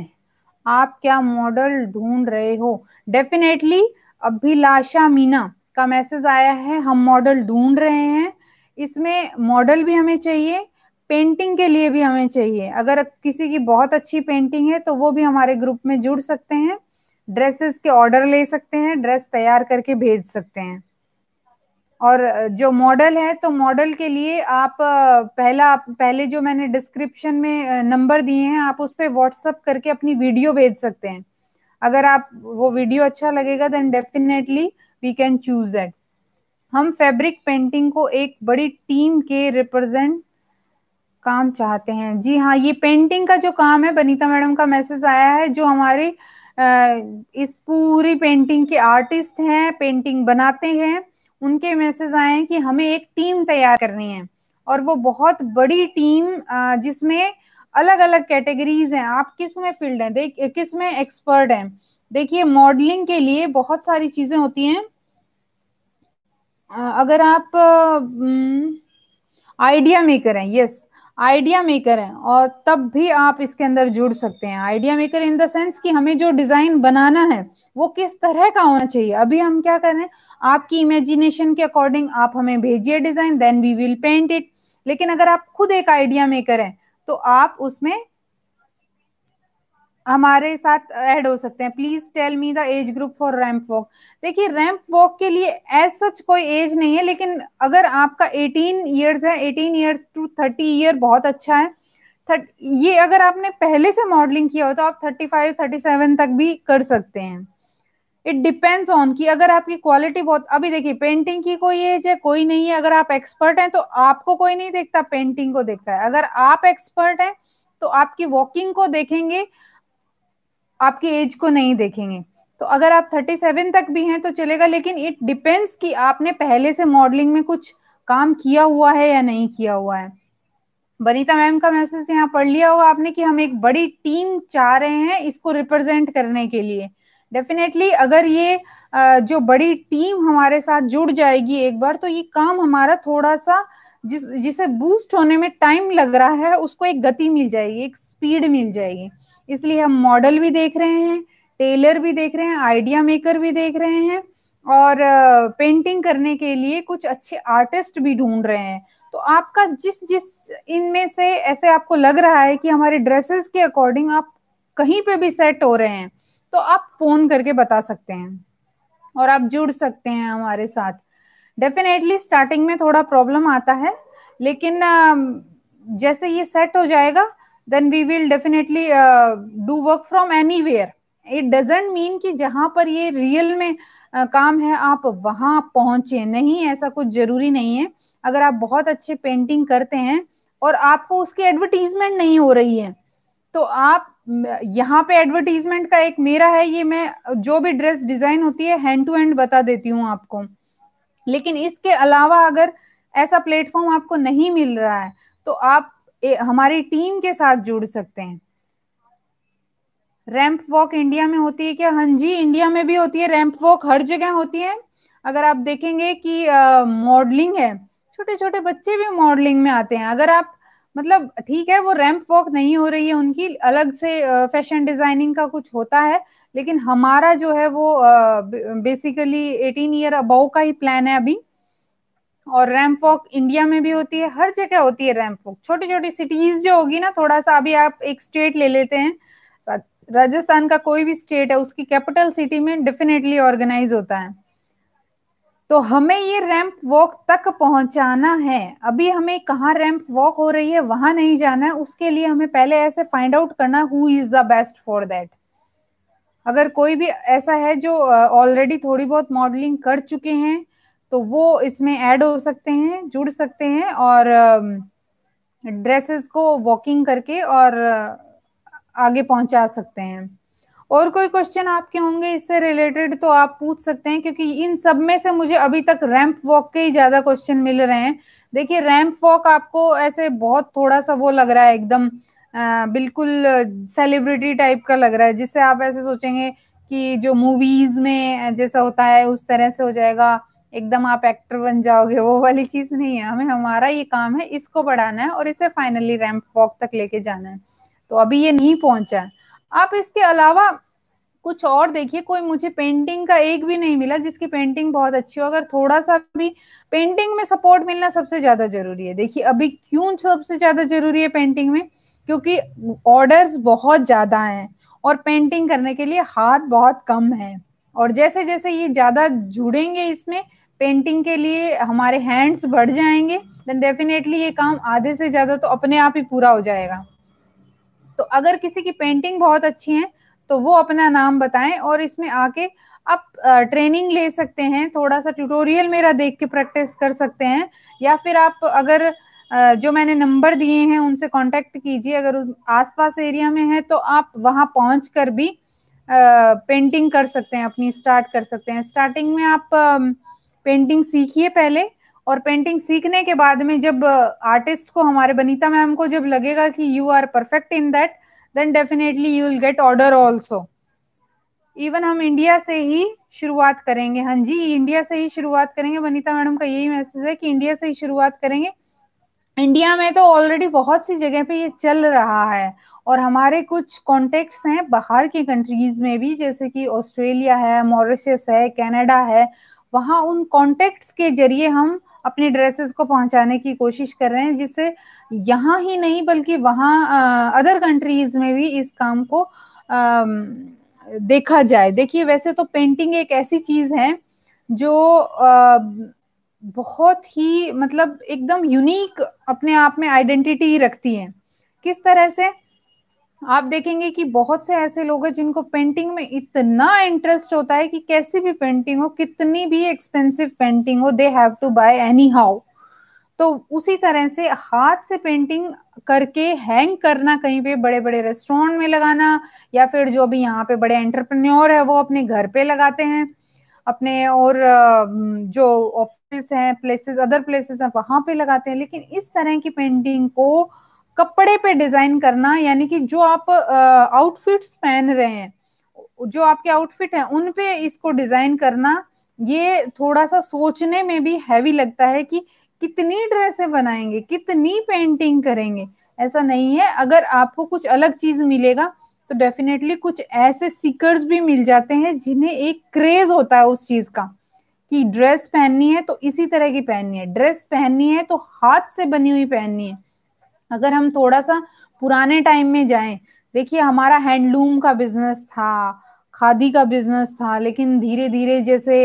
आप क्या मॉडल ढूंढ रहे हो डेफिनेटली अभिलाषा मीना का मैसेज आया है हम मॉडल ढूंढ रहे हैं इसमें मॉडल भी हमें चाहिए पेंटिंग के लिए भी हमें चाहिए अगर किसी की बहुत अच्छी पेंटिंग है तो वो भी हमारे ग्रुप में जुड़ सकते हैं ड्रेसेस के ऑर्डर ले सकते हैं ड्रेस तैयार करके भेज सकते हैं और जो मॉडल है तो मॉडल के लिए आप पहला पहले जो मैंने डिस्क्रिप्शन में नंबर दिए हैं आप उस पर व्हाट्सअप करके अपनी वीडियो भेज सकते हैं अगर आप वो वीडियो अच्छा लगेगा then definitely we can choose that हम फैब्रिक पेंटिंग को एक बड़ी टीम के रिप्रेजेंट काम चाहते हैं जी हाँ ये पेंटिंग का जो काम है बनीता मैडम का मैसेज आया है जो हमारी इस पूरी पेंटिंग के आर्टिस्ट हैं पेंटिंग बनाते हैं उनके मैसेज आए कि हमें एक टीम तैयार करनी है और वो बहुत बड़ी टीम जिसमें अलग अलग कैटेगरीज हैं आप किस में फील्ड हैं देख किस में एक्सपर्ट हैं देखिए मॉडलिंग के लिए बहुत सारी चीजें होती हैं अगर आप आइडिया मेकर हैं यस आइडिया मेकर हैं और तब भी आप इसके अंदर जुड़ सकते हैं idea maker in the sense कि हमें जो डिजाइन बनाना है वो किस तरह का होना चाहिए अभी हम क्या कर रहे हैं आपकी इमेजिनेशन के अकॉर्डिंग आप हमें भेजिए design then we will paint it लेकिन अगर आप खुद एक आइडिया मेकर हैं तो आप उसमें हमारे साथ ऐड हो सकते हैं please tell me the age group for ramp walk देखिए रैंप वॉक के लिए एज सच कोई एज नहीं है लेकिन अगर आपका 18 इयर्स है 18 इयर्स टू 30 ईयर बहुत अच्छा है थर्ट ये अगर आपने पहले से मॉडलिंग किया हो तो आप 35 37 तक भी कर सकते हैं इट डिपेंड्स ऑन कि अगर आपकी क्वालिटी बहुत अभी देखिए पेंटिंग की कोई एज है कोई नहीं है अगर आप एक्सपर्ट हैं तो आपको कोई नहीं देखता पेंटिंग को देखता है अगर आप एक्सपर्ट हैं तो आपकी वॉकिंग को देखेंगे आपकी एज को नहीं देखेंगे तो अगर आप 37 तक भी हैं तो चलेगा लेकिन इट डिपेंड्स कि आपने पहले से मॉडलिंग में कुछ काम किया हुआ है या नहीं किया हुआ है बनीता मैम का मैसेज यहाँ पढ़ लिया होगा आपने कि हम एक बड़ी टीम चाह रहे हैं इसको रिप्रेजेंट करने के लिए डेफिनेटली अगर ये जो बड़ी टीम हमारे साथ जुड़ जाएगी एक बार तो ये काम हमारा थोड़ा सा जिस जिसे बूस्ट होने में टाइम लग रहा है उसको एक गति मिल जाएगी एक स्पीड मिल जाएगी इसलिए हम मॉडल भी देख रहे हैं टेलर भी देख रहे हैं आइडिया मेकर भी देख रहे हैं और पेंटिंग करने के लिए कुछ अच्छे आर्टिस्ट भी ढूंढ रहे हैं तो आपका जिस जिस इनमें से ऐसे आपको लग रहा है कि हमारे ड्रेसेस के अकॉर्डिंग आप कहीं पे भी सेट हो रहे हैं तो आप फोन करके बता सकते हैं और आप जुड़ सकते हैं हमारे साथ डेफिनेटली स्टार्टिंग में थोड़ा प्रॉब्लम आता है लेकिन जैसे ये सेट हो जाएगा then we will definitely do work from anywhere it doesn't mean कि जहां पर ये रियल में uh, काम है आप वहां पहुंचे नहीं ऐसा कुछ जरूरी नहीं है अगर आप बहुत अच्छे पेंटिंग करते हैं और आपको उसकी एडवर्टीजमेंट नहीं हो रही है तो आप यहाँ पे एडवर्टीजमेंट का एक मेरा है ये मैं जो भी ड्रेस डिजाइन होती है हैंड टू हैंड बता देती हूँ आपको लेकिन इसके अलावा अगर ऐसा प्लेटफॉर्म आपको नहीं मिल रहा है तो आप ए, हमारी टीम के साथ जुड़ सकते हैं रैंप वॉक इंडिया में होती है क्या हाँ जी इंडिया में भी होती है रैंप वॉक हर जगह होती है अगर आप देखेंगे कि मॉडलिंग है छोटे छोटे बच्चे भी मॉडलिंग में आते हैं अगर आप मतलब ठीक है वो रैंप वॉक नहीं हो रही है उनकी अलग से फैशन डिजाइनिंग का कुछ होता है लेकिन हमारा जो है वो बेसिकली एटीन ईयर अबाउ का ही प्लान है अभी और रैम्प वॉक इंडिया में भी होती है हर जगह होती है रैम्प वॉक छोटी छोटी सिटीज जो होगी ना थोड़ा सा अभी आप एक स्टेट ले लेते हैं राजस्थान का कोई भी स्टेट है उसकी कैपिटल सिटी में डेफिनेटली ऑर्गेनाइज होता है तो हमें ये रैंप वॉक तक पहुंचाना है अभी हमें कहाँ रैंप वॉक हो रही है वहां नहीं जाना है उसके लिए हमें पहले ऐसे फाइंड आउट करना who is the best for that अगर कोई भी ऐसा है जो ऑलरेडी uh, थोड़ी बहुत मॉडलिंग कर चुके हैं तो वो इसमें ऐड हो सकते हैं जुड़ सकते हैं और ड्रेसेस uh, को वॉकिंग करके और uh, आगे पहुंचा सकते हैं और कोई क्वेश्चन आपके होंगे इससे रिलेटेड तो आप पूछ सकते हैं क्योंकि इन सब में से मुझे अभी तक रैंप वॉक के ही ज्यादा क्वेश्चन मिल रहे हैं देखिए रैंप वॉक आपको ऐसे बहुत थोड़ा सा वो लग रहा है एकदम बिल्कुल सेलिब्रिटी टाइप का लग रहा है जिससे आप ऐसे सोचेंगे कि जो मूवीज में जैसा होता है उस तरह से हो जाएगा एकदम आप एक्टर बन जाओगे वो वाली चीज नहीं है हमें हमारा ये काम है इसको बढ़ाना है और इसे फाइनली रैंप वॉक तक लेके जाना है तो अभी ये नहीं पहुंचा है आप इसके अलावा कुछ और देखिए कोई मुझे पेंटिंग का एक भी नहीं मिला जिसकी पेंटिंग बहुत अच्छी हो अगर थोड़ा सा भी पेंटिंग में सपोर्ट मिलना सबसे ज्यादा जरूरी है देखिए अभी क्यों सबसे ज्यादा जरूरी है पेंटिंग में क्योंकि ऑर्डर्स बहुत ज्यादा हैं और पेंटिंग करने के लिए हाथ बहुत कम है और जैसे जैसे ये ज्यादा जुड़ेंगे इसमें पेंटिंग के लिए हमारे हैंड्स बढ़ जाएंगे देन डेफिनेटली ये काम आधे से ज्यादा तो अपने आप ही पूरा हो जाएगा तो अगर किसी की पेंटिंग बहुत अच्छी है तो वो अपना नाम बताएं और इसमें आके आप ट्रेनिंग ले सकते हैं थोड़ा सा ट्यूटोरियल मेरा देख के प्रैक्टिस कर सकते हैं या फिर आप अगर जो मैंने नंबर दिए हैं उनसे कांटेक्ट कीजिए अगर आसपास एरिया में है तो आप वहाँ पहुँच कर भी पेंटिंग कर सकते हैं अपनी स्टार्ट कर सकते हैं स्टार्टिंग में आप पेंटिंग सीखिए पहले और पेंटिंग सीखने के बाद में जब आर्टिस्ट को हमारे बनीता मैम को जब लगेगा कि you are perfect in that then definitely you will get order also even हम इंडिया से ही शुरुआत करेंगे हाँ जी इंडिया से ही शुरुआत करेंगे बनीता मैडम का यही मैसेज है कि इंडिया से ही शुरुआत करेंगे इंडिया में तो ऑलरेडी बहुत सी जगह पे ये चल रहा है और हमारे कुछ कॉन्टेक्ट्स हैं बाहर की कंट्रीज में भी जैसे कि ऑस्ट्रेलिया है मॉरिशस है कनाडा है वहाँ उन कॉन्टेक्ट्स के जरिए हम अपनी ड्रेसेस को पहुंचाने की कोशिश कर रहे हैं जिससे यहाँ ही नहीं बल्कि वहाँ अदर कंट्रीज में भी इस काम को आ, देखा जाए देखिए वैसे तो पेंटिंग एक ऐसी चीज है जो आ, बहुत ही मतलब एकदम यूनिक अपने आप में आइडेंटिटी रखती है किस तरह से आप देखेंगे कि बहुत से ऐसे लोग हैं जिनको पेंटिंग में इतना इंटरेस्ट होता है कि कैसी भी पेंटिंग हो कितनी भी एक्सपेंसिव पेंटिंग हो they have to buy anyhow तो उसी तरह से हाथ से पेंटिंग करके हैंग करना कहीं पे बड़े बड़े रेस्टोरेंट में लगाना या फिर जो भी यहाँ पे बड़े एंटरप्रेन्योर है वो अपने घर पे लगाते हैं अपने और जो ऑफिस हैं प्लेसेस अदर प्लेसेस हैं वहां पे लगाते हैं लेकिन इस तरह की पेंटिंग को कपड़े पे डिजाइन करना यानी कि जो आप आउटफिट्स पहन रहे हैं जो आपके आउटफिट हैं उन पे इसको डिजाइन करना ये थोड़ा सा सोचने में भी हैवी लगता है कि कितनी ड्रेसें बनाएंगे कितनी पेंटिंग करेंगे ऐसा नहीं है अगर आपको कुछ अलग चीज मिलेगा तो डेफिनेटली कुछ ऐसे सीकर्स भी मिल जाते हैं जिन्हें एक क्रेज होता है उस चीज का कि ड्रेस पहननी है तो इसी तरह की पहननी है ड्रेस पहननी है तो हाथ से बनी हुई पहननी है अगर हम थोड़ा सा पुराने टाइम में जाएं देखिए हमारा हैंडलूम का बिजनेस था खादी का बिजनेस था लेकिन धीरे धीरे जैसे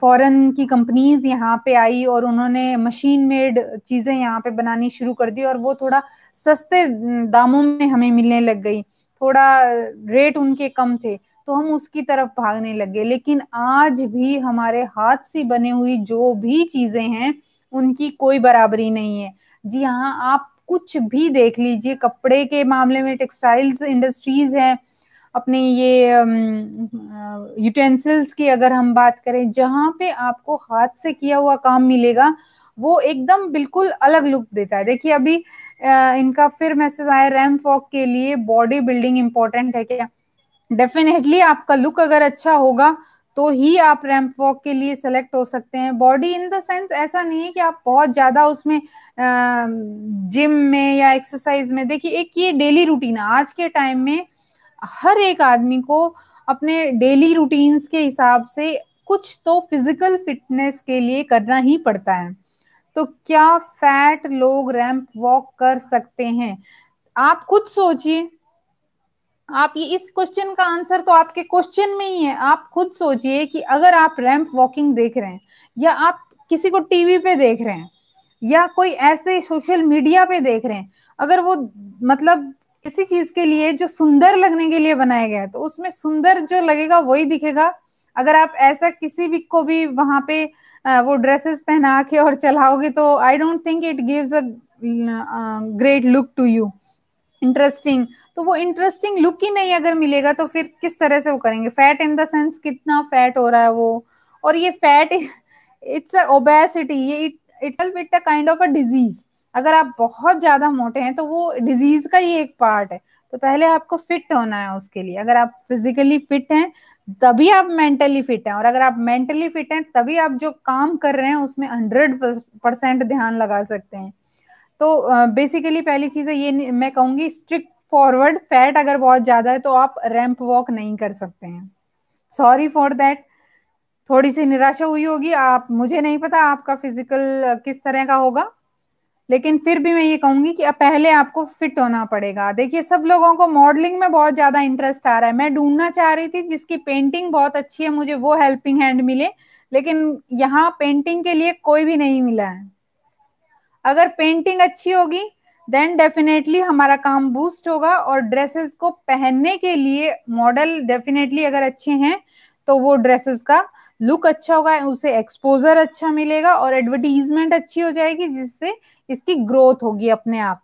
फॉरेन की कंपनीज यहाँ पे आई और उन्होंने मशीन मेड चीजें यहाँ पे बनानी शुरू कर दी और वो थोड़ा सस्ते दामों में हमें मिलने लग गई थोड़ा रेट उनके कम थे तो हम उसकी तरफ भागने लगे लेकिन आज भी हमारे हाथ से बने हुई जो भी चीजें हैं उनकी कोई बराबरी नहीं है जी हाँ आप कुछ भी देख लीजिए कपड़े के मामले में टेक्सटाइल्स इंडस्ट्रीज हैं अपने ये यूटेंसिल्स की अगर हम बात करें जहाँ पे आपको हाथ से किया हुआ काम मिलेगा वो एकदम बिल्कुल अलग लुक देता है देखिए अभी आ, इनका फिर मैसेज आया रैम फॉक के लिए बॉडी बिल्डिंग इम्पोर्टेंट है क्या डेफिनेटली आपका लुक अगर अच्छा होगा तो ही आप रैंप वॉक के लिए सेलेक्ट हो सकते हैं बॉडी इन द सेंस ऐसा नहीं है कि आप बहुत ज्यादा उसमें जिम में या एक्सरसाइज में देखिए एक ये डेली रूटीन आज के टाइम में हर एक आदमी को अपने डेली रूटीन्स के हिसाब से कुछ तो फिजिकल फिटनेस के लिए करना ही पड़ता है तो क्या फैट लोग रैंप वॉक कर सकते हैं आप खुद सोचिए आप ये इस क्वेश्चन का आंसर तो आपके क्वेश्चन में ही है आप खुद सोचिए कि अगर आप रैंप वॉकिंग देख रहे हैं या आप किसी को टीवी पे देख रहे हैं या कोई ऐसे सोशल मीडिया पे देख रहे हैं अगर वो मतलब किसी चीज के लिए जो सुंदर लगने के लिए बनाया गया है तो उसमें सुंदर जो लगेगा वही दिखेगा अगर आप ऐसा किसी भी को भी वहां पे वो ड्रेसेस पहना के और चलाओगे तो I don't think it gives a great look to you interesting तो वो इंटरेस्टिंग लुक ही नहीं अगर मिलेगा तो फिर किस तरह से वो करेंगे फैट इन द सेंस कितना फैट हो रहा है वो और ये फैट इट्स ओबेसिटी ये it it a kind of a disease अगर आप बहुत ज्यादा मोटे हैं तो वो डिजीज का ही एक पार्ट है तो पहले आपको फिट होना है उसके लिए अगर आप फिजिकली फिट हैं तभी आप मेंटली फिट हैं और अगर आप मेंटली फिट हैं तभी आप जो काम कर रहे हैं उसमें हंड्रेड परसेंट ध्यान लगा सकते हैं तो बेसिकली पहली चीज़ है ये मैं कहूंगी स्ट्रिक्ट फॉरवर्ड फैट अगर बहुत ज़्यादा है तो आप रैंप वॉक नहीं कर सकते हैं सॉरी फॉर दैट थोड़ी सी निराशा हुई होगी आप मुझे नहीं पता आपका फिजिकल किस तरह का होगा लेकिन फिर भी मैं ये कहूंगी कि पहले आपको फिट होना पड़ेगा देखिए सब लोगों को मॉडलिंग में बहुत ज्यादा इंटरेस्ट आ रहा है मैं ढूंढना चाह रही थी जिसकी पेंटिंग बहुत अच्छी है मुझे वो हेल्पिंग हैंड मिले लेकिन यहाँ पेंटिंग के लिए कोई भी नहीं मिला है अगर पेंटिंग अच्छी होगी देन डेफिनेटली हमारा काम बूस्ट होगा और ड्रेसेस को पहनने के लिए मॉडल डेफिनेटली अगर अच्छे हैं तो वो ड्रेसेस का लुक अच्छा होगा उसे एक्सपोजर अच्छा मिलेगा और एडवर्टीजमेंट अच्छी हो जाएगी जिससे इसकी ग्रोथ होगी अपने आप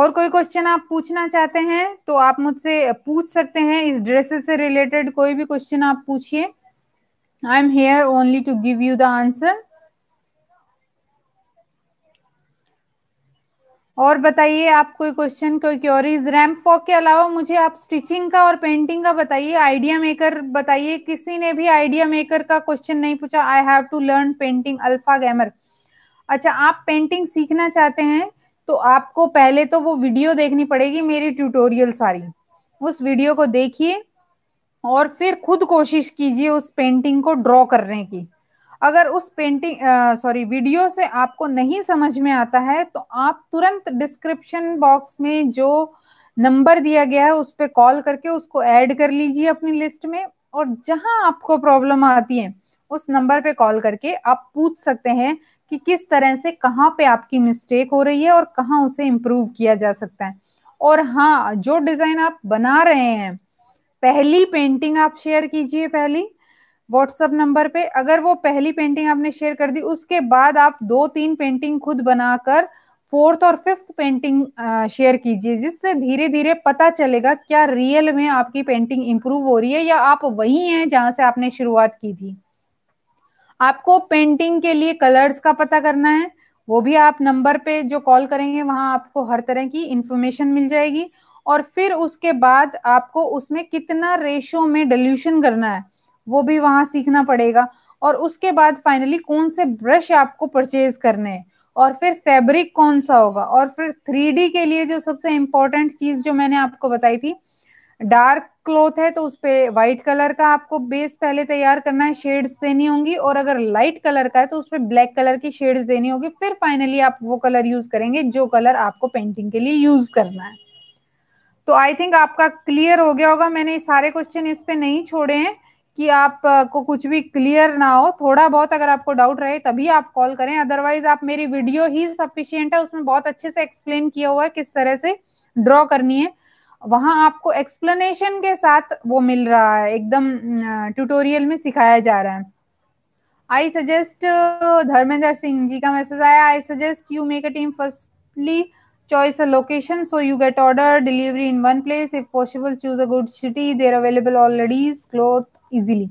और कोई क्वेश्चन आप पूछना चाहते हैं तो आप मुझसे पूछ सकते हैं इस ड्रेसेस से रिलेटेड कोई भी क्वेश्चन आप पूछिए I am here only to give you the answer और बताइए आप कोई क्वेश्चन कोई क्योरीज रैम्प वॉक के अलावा मुझे आप स्टिचिंग का और पेंटिंग का बताइए आइडिया मेकर बताइए किसी ने भी आइडिया मेकर का क्वेश्चन नहीं पूछा I have to learn painting alpha gamer अच्छा आप पेंटिंग सीखना चाहते हैं तो आपको पहले तो वो वीडियो देखनी पड़ेगी मेरी ट्यूटोरियल सारी उस वीडियो को देखिए और फिर खुद कोशिश कीजिए उस पेंटिंग को ड्रॉ करने की अगर उस पेंटिंग सॉरी वीडियो से आपको नहीं समझ में आता है तो आप तुरंत डिस्क्रिप्शन बॉक्स में जो नंबर दिया गया है उस पर कॉल करके उसको ऐड कर लीजिए अपनी लिस्ट में और जहां आपको प्रॉब्लम आती है उस नंबर पे कॉल करके आप पूछ सकते हैं कि किस तरह से कहाँ पे आपकी मिस्टेक हो रही है और कहाँ उसे इम्प्रूव किया जा सकता है और हाँ जो डिजाइन आप बना रहे हैं पहली पेंटिंग आप शेयर कीजिए पहली व्हाट्सअप नंबर पे अगर वो पहली पेंटिंग आपने शेयर कर दी उसके बाद आप दो तीन पेंटिंग खुद बनाकर फोर्थ और फिफ्थ पेंटिंग शेयर कीजिए जिससे धीरे धीरे पता चलेगा क्या रियल में आपकी पेंटिंग इंप्रूव हो रही है या आप वही हैं जहां से आपने शुरुआत की थी आपको पेंटिंग के लिए कलर्स का पता करना है वो भी आप नंबर पे जो कॉल करेंगे वहां आपको हर तरह की इंफॉर्मेशन मिल जाएगी और फिर उसके बाद आपको उसमें कितना रेशो में डल्यूशन करना है वो भी वहां सीखना पड़ेगा और उसके बाद फाइनली कौन से ब्रश आपको परचेज करने हैं और फिर फैब्रिक कौन सा होगा और फिर थ्री के लिए जो सबसे इम्पोर्टेंट चीज जो मैंने आपको बताई थी डार्क क्लोथ है तो उसपे व्हाइट कलर का आपको बेस पहले तैयार करना है शेड्स देनी होंगी और अगर लाइट कलर का है तो उसपे ब्लैक कलर की शेड्स देनी होगी फिर फाइनली आप वो कलर यूज करेंगे जो कलर आपको पेंटिंग के लिए यूज करना है तो आई थिंक आपका क्लियर हो गया होगा मैंने सारे क्वेश्चन इस पे नहीं छोड़े हैं कि को कुछ भी क्लियर ना हो थोड़ा बहुत अगर आपको डाउट रहे तभी आप कॉल करें अदरवाइज आप मेरी वीडियो ही सफिशियंट है उसमें बहुत अच्छे से एक्सप्लेन किया हुआ है किस तरह से ड्रॉ करनी है वहां आपको एक्सप्लेनेशन के साथ वो मिल रहा है एकदम ट्यूटोरियल में सिखाया जा रहा है आई सजेस्ट धर्मेंद्र सिंह जी का मैसेज आया I suggest you make a team firstly choice a location so you get order delivery in one place if possible choose a good city there available already's cloth easily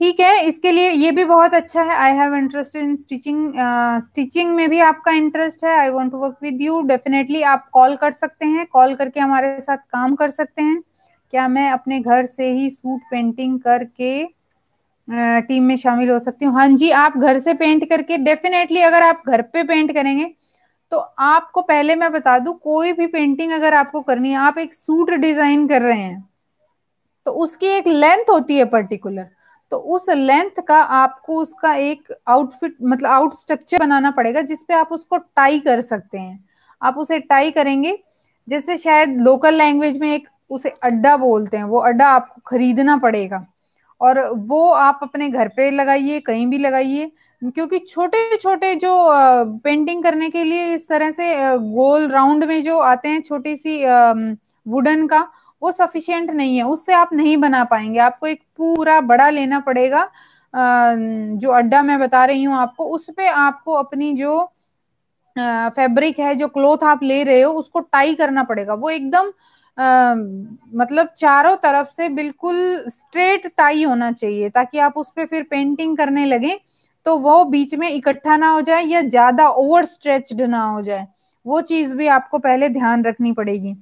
ठीक है इसके लिए ये भी बहुत अच्छा है I have interest in stitching stitching में भी आपका इंटरेस्ट है I want to work with you definitely आप कॉल कर सकते हैं कॉल करके हमारे साथ काम कर सकते हैं क्या मैं अपने घर से ही सूट पेंटिंग करके टीम uh, में शामिल हो सकती हूँ हाँ जी आप घर से पेंट करके डेफिनेटली अगर आप घर पे पेंट करेंगे तो आपको पहले मैं बता दूं कोई भी पेंटिंग अगर आपको करनी है आप एक सूट डिजाइन कर रहे हैं तो उसकी एक लेंथ होती है पर्टिकुलर तो उस लेंथ का आपको उसका एक आउटफिट मतलब आउट स्ट्रक्चर बनाना पड़ेगा जिसपे आप उसको टाई कर सकते हैं आप उसे टाई करेंगे जैसे शायद लोकल लैंग्वेज में एक उसे अड्डा बोलते हैं वो अड्डा आपको खरीदना पड़ेगा और वो आप अपने घर पे लगाइए कहीं भी लगाइए क्योंकि छोटे छोटे जो पेंटिंग करने के लिए इस तरह से गोल राउंड में जो आते हैं छोटी सी वुडन का वो सफिशियंट नहीं है उससे आप नहीं बना पाएंगे आपको एक पूरा बड़ा लेना पड़ेगा जो अड्डा मैं बता रही हूँ आपको उस पर आपको अपनी जो फैब्रिक है जो क्लोथ आप ले रहे हो उसको टाई करना पड़ेगा वो एकदम आ, मतलब चारों तरफ से बिल्कुल स्ट्रेट टाई होना चाहिए ताकि आप उस पर फिर पेंटिंग करने लगे तो वो बीच में इकट्ठा ना हो जाए या ज्यादा ओवर स्ट्रेच्ड ना हो जाए वो चीज भी आपको पहले ध्यान रखनी पड़ेगी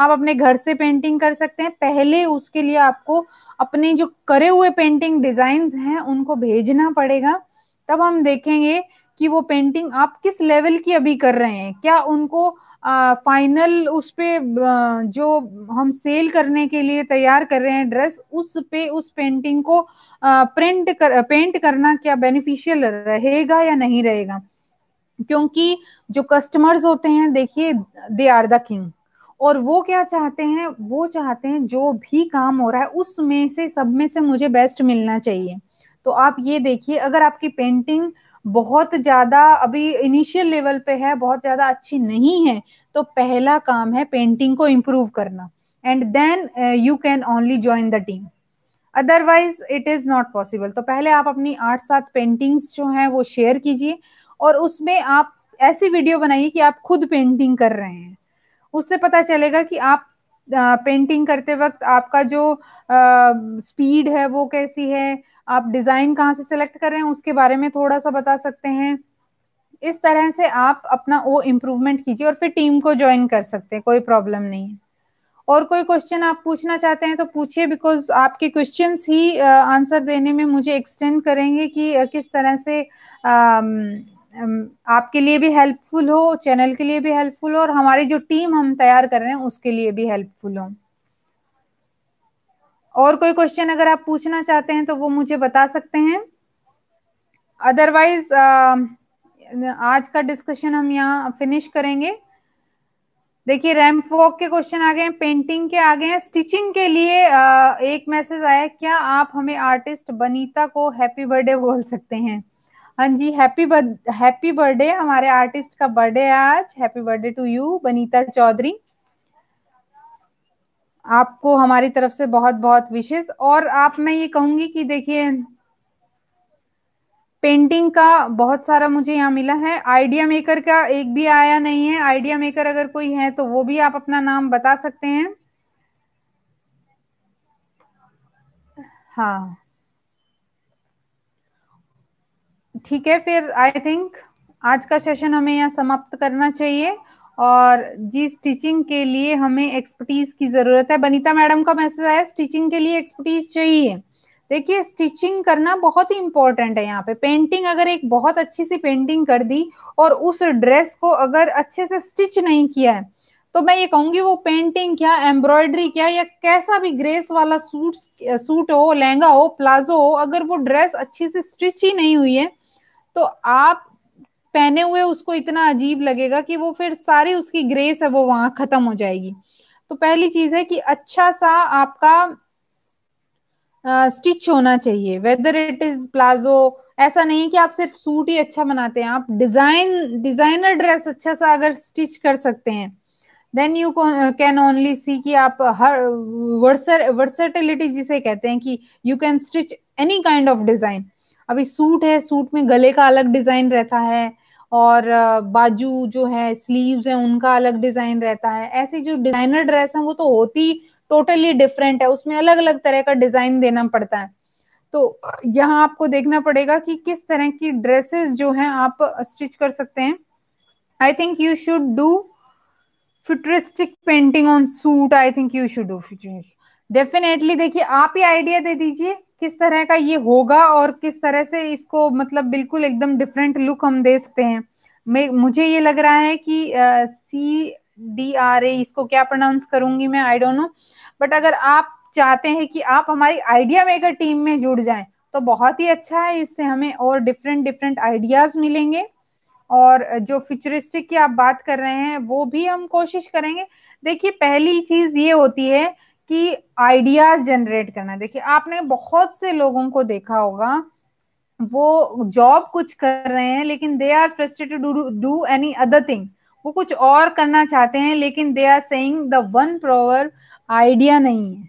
आप अपने घर से पेंटिंग कर सकते हैं पहले उसके लिए आपको अपने जो करे हुए पेंटिंग डिजाइन हैं उनको भेजना पड़ेगा तब हम देखेंगे कि वो पेंटिंग आप किस लेवल की अभी कर रहे हैं क्या उनको फाइनल उस पर जो हम सेल करने के लिए तैयार कर रहे हैं ड्रेस उस पे उस पेंटिंग को आ, प्रिंट कर पेंट करना क्या बेनिफिशियल रहेगा या नहीं रहेगा क्योंकि जो कस्टमर्स होते हैं देखिए दे आर द किंग और वो क्या चाहते हैं वो चाहते हैं जो भी काम हो रहा है उसमें से सब में से मुझे बेस्ट मिलना चाहिए तो आप ये देखिए अगर आपकी पेंटिंग बहुत ज़्यादा अभी इनिशियल लेवल पे है बहुत ज़्यादा अच्छी नहीं है तो पहला काम है पेंटिंग को इम्प्रूव करना and then you can only join the team otherwise it is not possible तो पहले आप अपनी आठ सात पेंटिंग्स जो हैं वो शेयर कीजिए और उसमें आप ऐसी वीडियो बनाइए कि आप खुद पेंटिंग कर रहे हैं उससे पता चलेगा कि आप पेंटिंग करते वक्त आपका जो स्पीड है वो कैसी है आप डिजाइन कहाँ से सिलेक्ट कर रहे हैं उसके बारे में थोड़ा सा बता सकते हैं इस तरह से आप अपना वो इम्प्रूवमेंट कीजिए और फिर टीम को ज्वाइन कर सकते हैं कोई प्रॉब्लम नहीं है और कोई क्वेश्चन आप पूछना चाहते हैं तो पूछिए बिकॉज आपके क्वेश्चन ही आंसर देने में मुझे एक्सटेंड करेंगे कि किस तरह से आम, आपके लिए भी हेल्पफुल हो चैनल के लिए भी हेल्पफुल हो और हमारी जो टीम हम तैयार कर रहे हैं उसके लिए भी हेल्पफुल हो और कोई क्वेश्चन अगर आप पूछना चाहते हैं तो वो मुझे बता सकते हैं अदरवाइज आज का डिस्कशन हम यहाँ फिनिश करेंगे देखिए रैम्प वॉक के क्वेश्चन आ गए हैं पेंटिंग के आ गए हैं स्टिचिंग के लिए आ, एक मैसेज आया क्या आप हमें आर्टिस्ट बनीता को हैप्पी बर्थडे बोल सकते हैं हाँ जी हैप्पी हैप्पी बर्थडे हमारे आर्टिस्ट का बर्थडे है आज happy birthday to you Banita Chaudhary आपको हमारी तरफ से बहुत बहुत विशेष और आप मैं ये कहूंगी कि देखिए पेंटिंग का बहुत सारा मुझे यहाँ मिला है आइडिया मेकर का एक भी आया नहीं है आइडिया मेकर अगर कोई है तो वो भी आप अपना नाम बता सकते हैं हाँ ठीक है फिर आई थिंक आज का सेशन हमें यहाँ समाप्त करना चाहिए और जी स्टिचिंग के लिए हमें एक्सपर्टीज की जरूरत है बनीता मैडम का मैसेज आया स्टिचिंग के लिए एक्सपर्टीज चाहिए देखिए स्टिचिंग करना बहुत ही इंपॉर्टेंट है यहाँ पे पेंटिंग अगर एक बहुत अच्छी सी पेंटिंग कर दी और उस ड्रेस को अगर अच्छे से स्टिच नहीं किया है तो मैं ये कहूंगी वो पेंटिंग क्या एम्ब्रॉयडरी क्या या कैसा भी ग्रेस वाला सूट सूट हो लहंगा हो प्लाजो हो अगर वो ड्रेस अच्छे से स्टिच ही नहीं हुई है तो आप पहने हुए उसको इतना अजीब लगेगा कि वो फिर सारी उसकी ग्रेस है वो वहां खत्म हो जाएगी तो पहली चीज है कि अच्छा सा आपका स्टिच होना चाहिए वेदर इट इज प्लाजो ऐसा नहीं कि आप सिर्फ सूट ही अच्छा बनाते हैं आप डिजाइन डिजाइनर ड्रेस अच्छा सा अगर स्टिच कर सकते हैं then you can only see कि आप हर वर्सर वर्सटिलिटी जिसे कहते हैं कि you can stitch any kind of design अभी सूट है सूट में गले का अलग डिजाइन रहता है और बाजू जो है स्लीव्स है उनका अलग डिजाइन रहता है ऐसी जो डिजाइनर ड्रेस है वो तो होती टोटली डिफरेंट है उसमें अलग अलग तरह का डिजाइन देना पड़ता है तो यहाँ आपको देखना पड़ेगा कि किस तरह की ड्रेसेस जो है आप स्टिच कर सकते हैं I think you should do futuristic painting on suit I think you should do definitely देखिए आप ही आइडिया दे दीजिए किस तरह का ये होगा और किस तरह से इसको मतलब बिल्कुल एकदम डिफरेंट लुक हम दे सकते हैं मैं मुझे ये लग रहा है कि सी डी आर ए इसको क्या प्रोनाउंस करूंगी मैं आई डोंट नो बट अगर आप चाहते हैं कि आप हमारी आइडिया मेकर टीम में जुड़ जाएं तो बहुत ही अच्छा है इससे हमें और डिफरेंट डिफरेंट आइडियाज मिलेंगे और जो फ्यूचरिस्टिक की आप बात कर रहे हैं वो भी हम कोशिश करेंगे देखिए पहली चीज ये होती है कि आइडियाज जनरेट करना देखिए आपने बहुत से लोगों को देखा होगा वो जॉब कुछ कर रहे हैं लेकिन they are frustrated to do any other thing वो कुछ और करना चाहते हैं लेकिन they are saying the one proverb idea नहीं है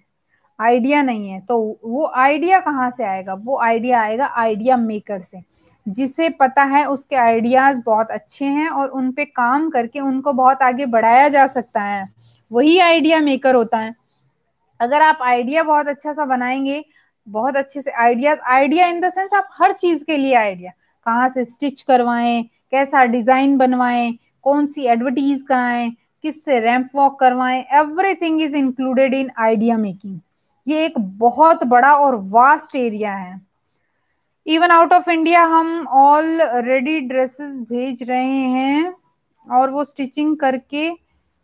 आइडिया नहीं है तो वो आइडिया कहाँ से आएगा वो आइडिया आएगा आइडिया मेकर से जिसे पता है उसके आइडियाज बहुत अच्छे हैं और उन पे काम करके उनको बहुत आगे बढ़ाया जा सकता है वही आइडिया मेकर होता है अगर आप आइडिया बहुत अच्छा सा बनाएंगे बहुत अच्छे से ideas idea in the sense आप हर चीज के लिए आइडिया कहाँ से स्टिच करवाएं कैसा डिजाइन बनवाएं कौन सी एडवर्टीज कराएं से रैंप वॉक करवाएं everything is included in idea making ये एक बहुत बड़ा और वास्ट एरिया है इवन आउट ऑफ इंडिया हम ऑल रेडी ड्रेसेस भेज रहे हैं और वो स्टिचिंग करके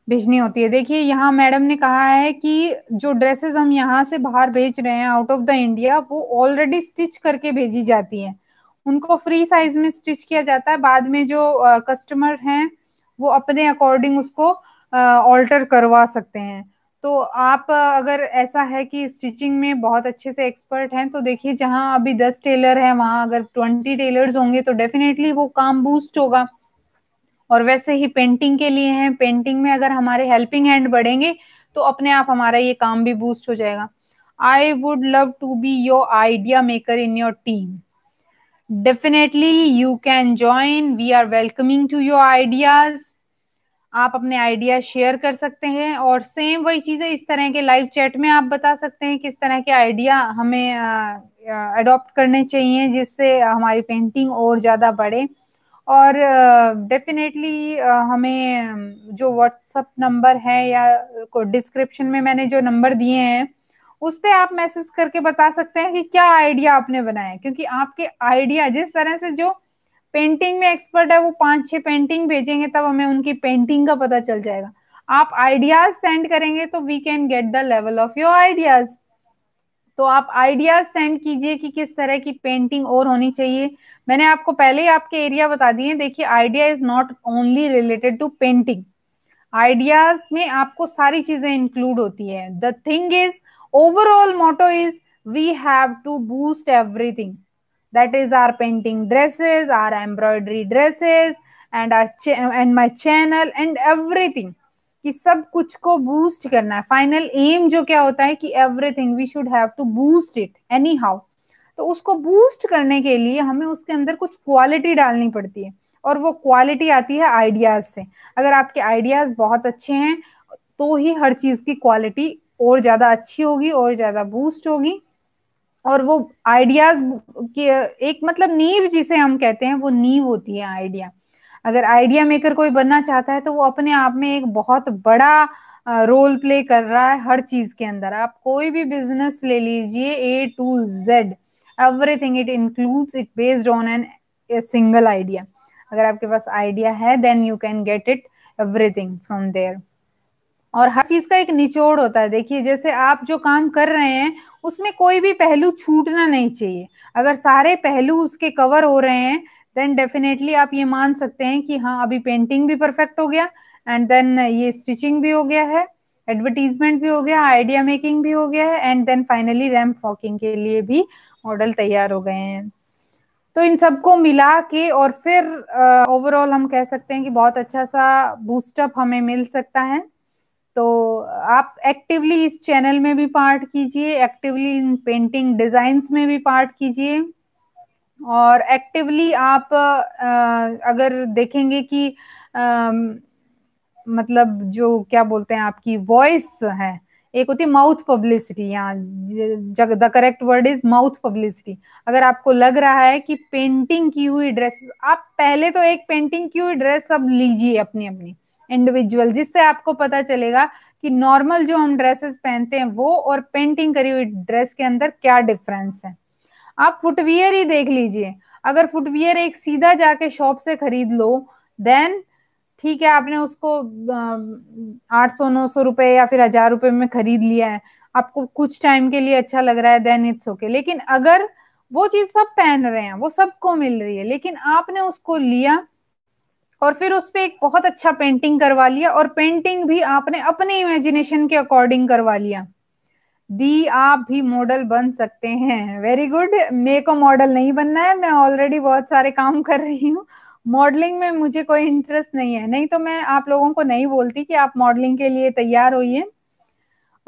भेजनी होती है देखिए यहाँ मैडम ने कहा है कि जो ड्रेसेस हम यहाँ से बाहर भेज रहे हैं आउट ऑफ द इंडिया वो ऑलरेडी स्टिच करके भेजी जाती है उनको फ्री साइज में स्टिच किया जाता है बाद में जो कस्टमर हैं वो अपने अकॉर्डिंग उसको ऑल्टर करवा सकते हैं तो आप अगर ऐसा है कि स्टिचिंग में बहुत अच्छे से एक्सपर्ट हैं तो देखिए जहाँ अभी दस टेलर हैं वहाँ अगर ट्वेंटी टेलर्स होंगे तो डेफिनेटली वो काम बूस्ट होगा और वैसे ही पेंटिंग के लिए हैं पेंटिंग में अगर हमारे हेल्पिंग हैंड बढ़ेंगे तो अपने आप हमारा ये काम भी बूस्ट हो जाएगा I would love to be your idea maker in your team definitely you can join we are welcoming to your ideas आप अपने आइडिया शेयर कर सकते हैं और सेम वही चीजें इस तरह के लाइव चैट में आप बता सकते हैं किस तरह के आइडिया हमें अडॉप्ट करने चाहिए जिससे हमारी पेंटिंग और ज्यादा बढ़े और डेफिनेटली uh, uh, हमें जो व्हाट्सअप नंबर है या डिस्क्रिप्शन में मैंने जो नंबर दिए हैं उस पर आप मैसेज करके बता सकते हैं कि क्या आइडिया आपने बनाया क्योंकि आपके आइडिया जिस तरह से जो पेंटिंग में एक्सपर्ट है वो पांच छह पेंटिंग भेजेंगे तब हमें उनकी पेंटिंग का पता चल जाएगा आप आइडियाज सेंड करेंगे तो we can get the level of your ideas तो आप आइडिया सेंड कीजिए कि किस तरह की पेंटिंग और होनी चाहिए मैंने आपको पहले ही आपके एरिया बता दिए देखिए idea is not only related to painting ideas में आपको सारी चीजें इंक्लूड होती है the thing is overall motto is we have to boost everything that is our painting dresses our embroidery dresses and our and my channel and everything कि सब कुछ को बूस्ट करना है फाइनल एम जो क्या होता है कि everything we should have to boost it anyhow तो उसको बूस्ट करने के लिए हमें उसके अंदर कुछ क्वालिटी डालनी पड़ती है और वो क्वालिटी आती है आइडियाज से अगर आपके आइडियाज बहुत अच्छे हैं तो ही हर चीज की क्वालिटी और ज्यादा अच्छी होगी और ज्यादा बूस्ट होगी और वो आइडियाज की एक मतलब नींव जिसे हम कहते हैं वो नींव होती है आइडिया अगर आइडिया मेकर कोई बनना चाहता है तो वो अपने आप में एक बहुत बड़ा रोल प्ले कर रहा है हर चीज के अंदर आप कोई भी बिजनेस ले लीजिए A to Z everything it includes it based on an single idea अगर आपके पास आइडिया है then you can get it everything from there और हर चीज का एक निचोड़ होता है देखिए जैसे आप जो काम कर रहे हैं उसमें कोई भी पहलू छूटना नहीं चाहिए अगर सारे पहलू उसके कवर हो रहे हैं देन डेफिनेटली आप ये मान सकते हैं कि हाँ अभी पेंटिंग भी परफेक्ट हो गया एंड देन ये स्टिचिंग भी हो गया है एडवर्टीजमेंट भी हो गया आइडिया मेकिंग भी हो गया है and then finally ramp walking के लिए भी मॉडल तैयार हो गए हैं तो इन सबको मिला के और फिर ओवरऑल हम कह सकते हैं कि बहुत अच्छा सा बूस्टअप हमें मिल सकता है तो आप एक्टिवली इस चैनल में भी पार्ट कीजिए एक्टिवली इन पेंटिंग डिजाइन में भी पार्ट कीजिए और एक्टिवली आप आ, अगर देखेंगे कि आ, मतलब जो क्या बोलते हैं आपकी वॉइस है एक होती है माउथ पब्लिसिटी यहाँ the correct word is mouth publicity अगर आपको लग रहा है कि पेंटिंग की हुई ड्रेस आप पहले तो एक पेंटिंग की हुई ड्रेस सब लीजिए अपनी अपनी इंडिविजुअल जिससे आपको पता चलेगा कि नॉर्मल जो हम ड्रेसेस पहनते हैं वो और पेंटिंग करी हुई ड्रेस के अंदर क्या डिफरेंस है आप फुटवियर ही देख लीजिए अगर फुटवियर एक सीधा जाके शॉप से खरीद लो देन ठीक है आपने उसको आठ सौ नौ सौ रुपए या फिर हजार रुपए में खरीद लिया है आपको कुछ टाइम के लिए अच्छा लग रहा है देन इट्स ओके लेकिन अगर वो चीज सब पहन रहे हैं वो सबको मिल रही है लेकिन आपने उसको लिया और फिर उस पर एक बहुत अच्छा पेंटिंग करवा लिया और पेंटिंग भी आपने अपने इमेजिनेशन के अकॉर्डिंग करवा लिया दी आप भी मॉडल बन सकते हैं वेरी गुड मेरे को मॉडल नहीं बनना है मैं ऑलरेडी बहुत सारे काम कर रही हूँ मॉडलिंग में मुझे कोई इंटरेस्ट नहीं है नहीं तो मैं आप लोगों को नहीं बोलती कि आप मॉडलिंग के लिए तैयार होइए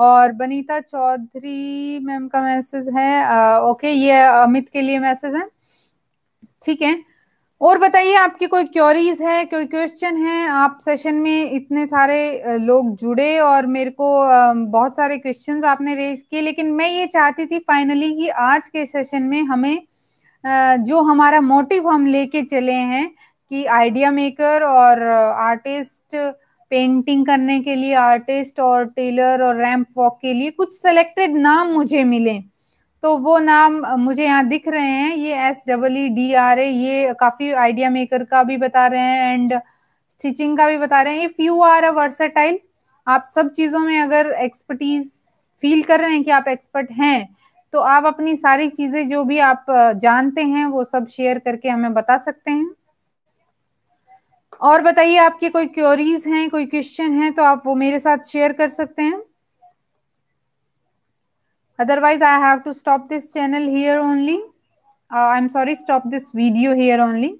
और बनीता चौधरी मैम का मैसेज है आ, ओके ये अमित के लिए मैसेज है ठीक है और बताइए आपकी कोई क्योरीज है कोई क्वेश्चन है आप सेशन में इतने सारे लोग जुड़े और मेरे को बहुत सारे क्वेश्चंस आपने रेज किए लेकिन मैं ये चाहती थी फाइनली कि आज के सेशन में हमें जो हमारा मोटिव हम लेके चले हैं कि आइडिया मेकर और आर्टिस्ट पेंटिंग करने के लिए आर्टिस्ट और टेलर और रैंप वॉक के लिए कुछ सेलेक्टेड नाम मुझे मिले तो वो नाम मुझे यहाँ दिख रहे हैं ये S double E D R A ये काफी आइडिया मेकर का भी बता रहे हैं एंड स्टिचिंग का भी बता रहे हैं if you are a versatile आप सब चीजों में अगर एक्सपर्टीज फील कर रहे हैं कि आप एक्सपर्ट हैं तो आप अपनी सारी चीजें जो भी आप जानते हैं वो सब शेयर करके हमें बता सकते हैं और बताइए आपके कोई क्योरीज हैं कोई क्वेश्चन है तो आप वो मेरे साथ शेयर कर सकते हैं otherwise i have to stop this channel here only uh, i'm sorry stop this video here only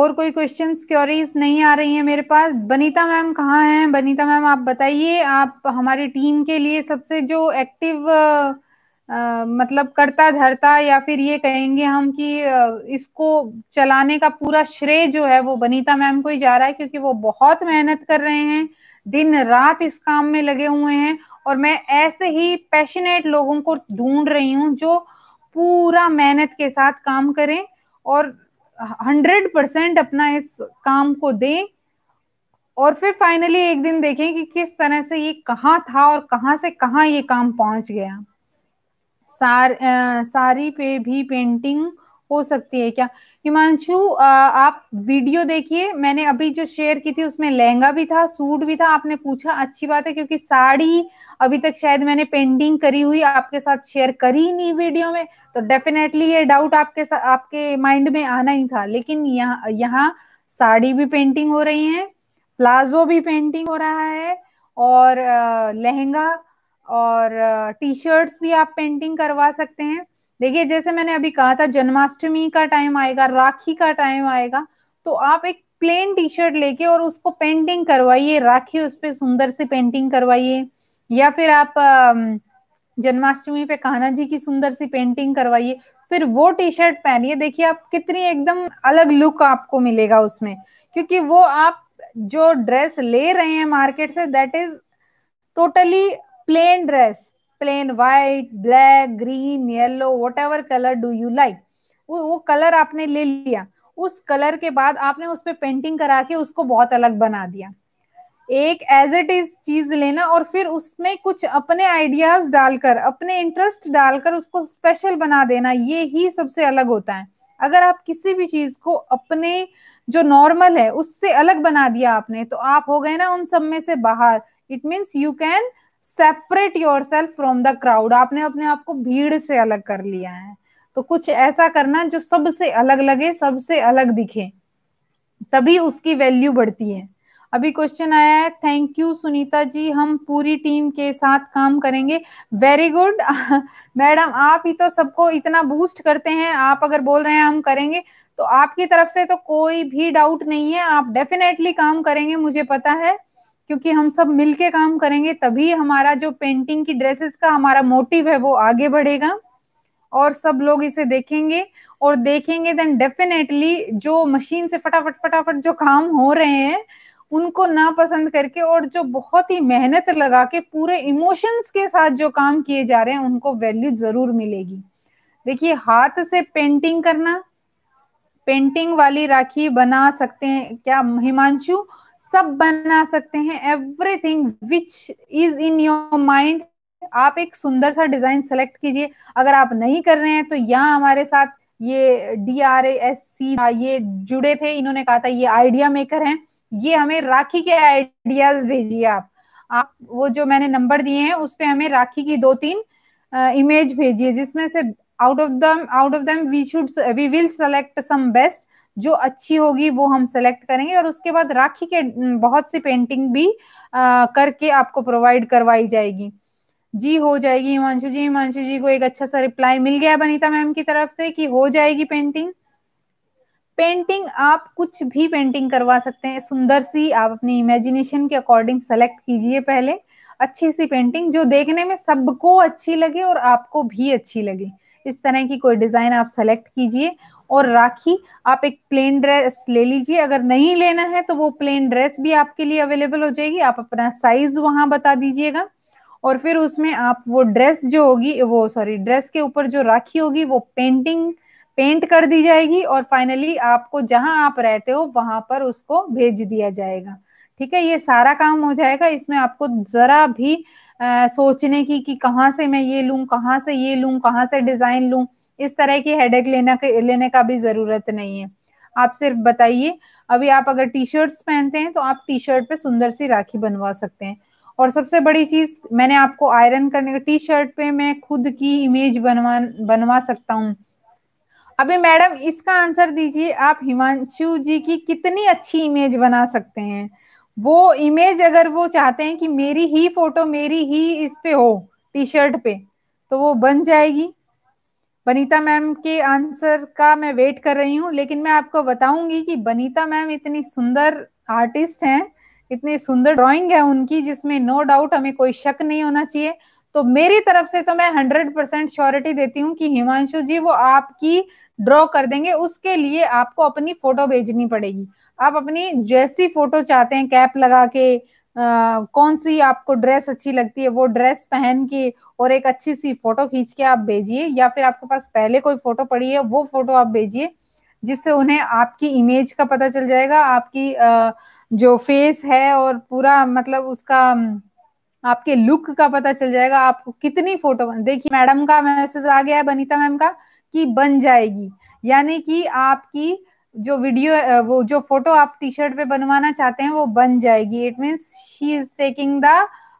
और कोई क्वेश्चंस क्योरीज नहीं आ रही है मेरे पास बनीता मैम कहाँ हैं बनीता मैम आप बताइए आप हमारी टीम के लिए सबसे जो एक्टिव आ, uh, uh, मतलब करता धरता या फिर ये कहेंगे हम कि uh, इसको चलाने का पूरा श्रेय जो है वो बनीता मैम को ही जा रहा है क्योंकि वो बहुत मेहनत कर रहे हैं दिन रात इस काम में लगे हुए हैं और मैं ऐसे ही पैशनेट लोगों को ढूंढ रही हूँ जो पूरा मेहनत के साथ काम करें और हंड्रेड परसेंट अपना इस काम को दें और फिर फाइनली एक दिन देखें कि किस तरह से ये कहाँ था और कहाँ से कहाँ ये काम पहुंच गया सार आ, सारी पे भी पेंटिंग हो सकती है क्या हिमांशु आप वीडियो देखिए मैंने अभी जो शेयर की थी उसमें लहंगा भी था सूट भी था आपने पूछा अच्छी बात है क्योंकि साड़ी अभी तक शायद मैंने पेंडिंग करी हुई आपके साथ शेयर करी नहीं वीडियो में तो डेफिनेटली ये डाउट आपके साथ आपके माइंड में आना ही था लेकिन यहाँ यहाँ साड़ी भी पेंटिंग हो रही है प्लाजो भी पेंटिंग हो रहा है और लहंगा और टी शर्ट्स भी आप पेंटिंग करवा सकते हैं देखिए जैसे मैंने अभी कहा था जन्माष्टमी का टाइम आएगा राखी का टाइम आएगा तो आप एक प्लेन टी शर्ट लेके और उसको पेंटिंग करवाइए राखी उस पर सुंदर से पेंटिंग करवाइए या फिर आप जन्माष्टमी पे कान्हा जी की सुंदर सी पेंटिंग करवाइए फिर वो टी शर्ट पहनिए देखिए आप कितनी एकदम अलग लुक आपको मिलेगा उसमें क्योंकि वो आप जो ड्रेस ले रहे हैं मार्केट से that is totally plain dress plain white black green yellow whatever colour do you like वो वो कलर आपने ले लिया उस कलर के बाद आपने उस पर पेंटिंग करा के उसको बहुत अलग बना दिया एक एज इट इज चीज लेना और फिर उसमें कुछ अपने आइडियाज डालकर अपने इंटरेस्ट डालकर उसको स्पेशल बना देना ये ही सबसे अलग होता है अगर आप किसी भी चीज को अपने जो नॉर्मल है उससे अलग बना दिया आपने तो आप हो गए ना उन सब में से बाहर it means you can separate yourself from the crowd आपने अपने आप को भीड़ से अलग कर लिया है तो कुछ ऐसा करना जो सबसे अलग लगे सबसे अलग दिखे तभी उसकी वैल्यू बढ़ती है अभी क्वेश्चन आया है थैंक यू सुनीता जी हम पूरी टीम के साथ काम करेंगे वेरी गुड मैडम आप ही तो सबको इतना बूस्ट करते हैं आप अगर बोल रहे हैं हम करेंगे तो आपकी तरफ से तो कोई भी डाउट नहीं है आप डेफिनेटली काम करेंगे मुझे पता है क्योंकि हम सब मिलके काम करेंगे तभी हमारा जो पेंटिंग की ड्रेसेस का हमारा मोटिव है वो आगे बढ़ेगा और सब लोग इसे देखेंगे और देखेंगे देन डेफिनेटली जो मशीन से फटाफट फटाफट जो काम हो रहे हैं उनको ना पसंद करके और जो बहुत ही मेहनत लगा के पूरे इमोशंस के साथ जो काम किए जा रहे हैं उनको वैल्यू जरूर मिलेगी देखिए हाथ से पेंटिंग करना पेंटिंग वाली राखी बना सकते हैं क्या हिमांशु सब बना सकते हैं everything which is in your mind आप एक सुंदर सा डिजाइन सेलेक्ट कीजिए अगर आप नहीं कर रहे हैं तो यहाँ हमारे साथ ये डी आर एस सी ये जुड़े थे इन्होंने कहा था ये आइडिया मेकर हैं ये हमें राखी के आइडियाज भेजिए आप आप वो जो मैंने नंबर दिए हैं उस पर हमें राखी की दो तीन इमेज भेजिए जिसमें से out of them out of them we should we will select some best जो अच्छी होगी वो हम सेलेक्ट करेंगे और उसके बाद राखी के हम्म, बहुत सी पेंटिंग भी आ, करके आपको प्रोवाइड करवाई जाएगी जी हो जाएगी हिमांशु जी हिमांशु जी को एक अच्छा सा रिप्लाई मिल गया बनीता मैम की तरफ से कि हो जाएगी पेंटिंग पेंटिंग आप कुछ भी पेंटिंग करवा सकते हैं सुंदर सी आप अपनी इमेजिनेशन के अकॉर्डिंग सेलेक्ट कीजिए पहले अच्छी सी पेंटिंग जो देखने में सबको अच्छी लगे और आपको भी अच्छी लगे इस तरह की कोई डिजाइन आप सेलेक्ट कीजिए और राखी आप एक प्लेन ड्रेस ले लीजिए अगर नहीं लेना है तो वो प्लेन ड्रेस भी आपके लिए अवेलेबल हो जाएगी आप अपना साइज वहां बता दीजिएगा और फिर उसमें आप वो ड्रेस जो होगी वो सॉरी ड्रेस के ऊपर जो राखी होगी वो पेंटिंग पेंट कर दी जाएगी और फाइनली आपको जहां आप रहते हो वहां पर उसको भेज दिया जाएगा ठीक है ये सारा काम हो जाएगा इसमें आपको जरा भी आ, सोचने की कि कहाँ से मैं ये लूँ कहाँ से ये लूँ कहाँ से डिजाइन लूँ इस तरह की हेडेक लेना लेने का भी जरूरत नहीं है आप सिर्फ बताइए अभी आप अगर टी शर्ट्स पहनते हैं तो आप टी शर्ट पे सुंदर सी राखी बनवा सकते हैं और सबसे बड़ी चीज मैंने आपको आयरन करने का टी शर्ट पे मैं खुद की इमेज बनवा बनवा सकता हूँ अभी मैडम इसका आंसर दीजिए आप हिमांशु जी की कितनी अच्छी इमेज बना सकते हैं वो इमेज अगर वो चाहते हैं कि मेरी ही फोटो मेरी ही इस पे हो टी शर्ट पे तो वो बन जाएगी बनीता मैम के आंसर का मैं वेट कर रही हूँ लेकिन मैं आपको बताऊंगी कि बनीता मैम इतनी सुंदर आर्टिस्ट हैं इतनी सुंदर ड्राइंग है उनकी जिसमें नो डाउट हमें कोई शक नहीं होना चाहिए तो मेरी तरफ से तो मैं हंड्रेड परसेंट श्योरिटी देती हूँ कि हिमांशु जी वो आपकी ड्रॉ कर देंगे उसके लिए आपको अपनी फोटो भेजनी पड़ेगी आप अपनी जैसी फोटो चाहते हैं कैप लगा के कौन सी आपको ड्रेस अच्छी लगती है वो ड्रेस पहन के और एक अच्छी सी फोटो खींच के आप भेजिए या फिर आपके पास पहले कोई फोटो पड़ी है वो फोटो आप भेजिए जिससे उन्हें आपकी इमेज का पता चल जाएगा आपकी uh, जो फेस है और पूरा मतलब उसका आपके लुक का पता चल जाएगा आपको कितनी फोटो देखिए मैडम का मैसेज आ गया है बनीता मैम का कि बन जाएगी यानी कि आपकी जो वीडियो वो जो फोटो आप टी शर्ट पे बनवाना चाहते हैं वो बन जाएगी it means she is taking the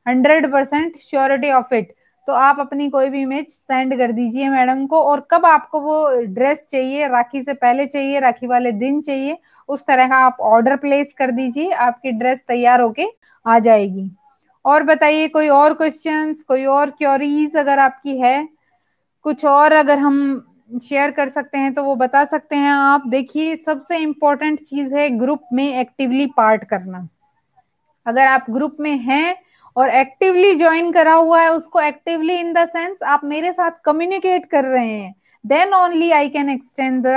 hundred percent surety of it तो आप अपनी कोई भी इमेज सेंड कर दीजिए मैडम को और कब आपको वो ड्रेस चाहिए राखी से पहले चाहिए राखी वाले दिन चाहिए उस तरह का आप ऑर्डर प्लेस कर दीजिए आपकी ड्रेस तैयार होके आ जाएगी और बताइए कोई और क्वेश्चंस कोई और क्योरीज अगर आपकी है कुछ और अगर हम शेयर कर सकते हैं तो वो बता सकते हैं आप देखिए सबसे इम्पोर्टेंट चीज है ग्रुप में एक्टिवली पार्ट करना अगर आप ग्रुप में हैं और एक्टिवली ज्वाइन करा हुआ है उसको एक्टिवली इन द सेंस आप मेरे साथ कम्युनिकेट कर रहे हैं then only I can extend the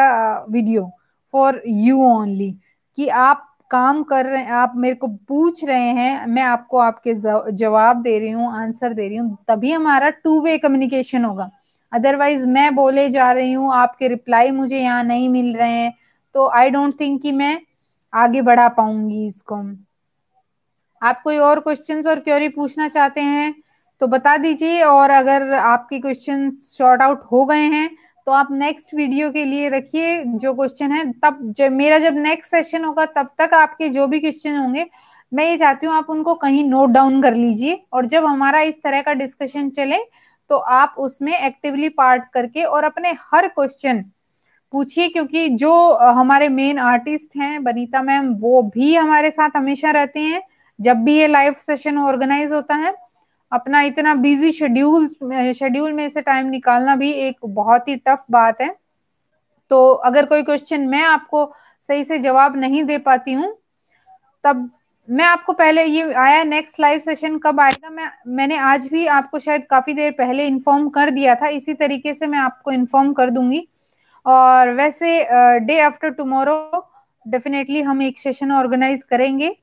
video for you only कि आप काम कर रहे हैं आप मेरे को पूछ रहे हैं मैं आपको आपके जवाब दे रही हूँ आंसर दे रही हूँ तभी हमारा टू वे कम्युनिकेशन होगा अदरवाइज मैं बोले जा रही हूँ आपके रिप्लाई मुझे यहाँ नहीं मिल रहे हैं तो आई डोंट थिंक कि मैं आगे बढ़ा पाऊंगी इसको आप कोई और क्वेश्चन और क्योरी पूछना चाहते हैं तो बता दीजिए और अगर आपके क्वेश्चन शॉर्ट आउट हो गए हैं तो आप नेक्स्ट वीडियो के लिए रखिए जो क्वेश्चन है तब जब मेरा जब नेक्स्ट सेशन होगा तब तक आपके जो भी क्वेश्चन होंगे मैं ये चाहती हूँ आप उनको कहीं नोट डाउन कर लीजिए और जब हमारा इस तरह का डिस्कशन चले तो आप उसमें एक्टिवली पार्ट करके और अपने हर क्वेश्चन पूछिए क्योंकि जो हमारे मेन आर्टिस्ट हैं बनीता मैम वो भी हमारे साथ हमेशा रहते हैं जब भी ये लाइव सेशन ऑर्गेनाइज होता है अपना इतना बिजी शेड्यूल शेड्यूल में से टाइम निकालना भी एक बहुत ही टफ बात है तो अगर कोई क्वेश्चन मैं आपको सही से जवाब नहीं दे पाती हूँ तब मैं आपको पहले ये आया नेक्स्ट लाइव सेशन कब आएगा मैं मैंने आज भी आपको शायद काफी देर पहले इन्फॉर्म कर दिया था इसी तरीके से मैं आपको इन्फॉर्म कर दूंगी और वैसे डे आफ्टर टुमारो डेफिनेटली हम एक सेशन ऑर्गेनाइज करेंगे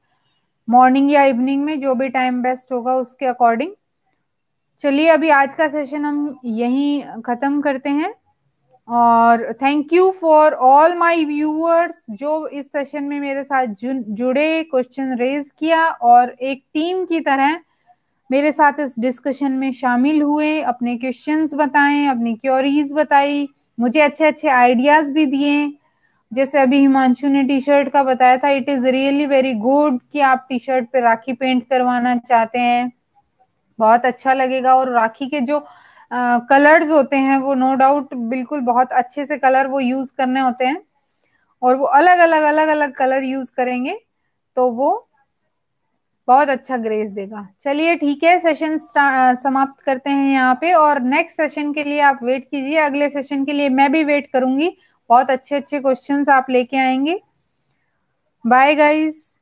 मॉर्निंग या इवनिंग में जो भी टाइम बेस्ट होगा उसके अकॉर्डिंग चलिए अभी आज का सेशन हम यहीं ख़त्म करते हैं और thank you for all my viewers जो इस सेशन में मेरे साथ जुड़े क्वेश्चन रेज किया और एक टीम की तरह मेरे साथ इस डिस्कशन में शामिल हुए अपने क्वेश्चंस बताएं अपनी क्योरीज बताई मुझे अच्छे अच्छे आइडियाज भी दिए जैसे अभी हिमांशु ने टी शर्ट का बताया था it is really very good कि आप टी शर्ट पे राखी पेंट करवाना चाहते हैं बहुत अच्छा लगेगा और राखी के जो कलर्स होते हैं वो नो no डाउट बिल्कुल बहुत अच्छे से कलर वो यूज करने होते हैं और वो अलग अलग अलग अलग कलर यूज करेंगे तो वो बहुत अच्छा ग्रेस देगा चलिए ठीक है सेशन समाप्त करते हैं यहाँ पे और नेक्स्ट सेशन के लिए आप वेट कीजिए अगले सेशन के लिए मैं भी वेट करूंगी बहुत अच्छे अच्छे क्वेश्चंस आप लेके आएंगे बाय गाइज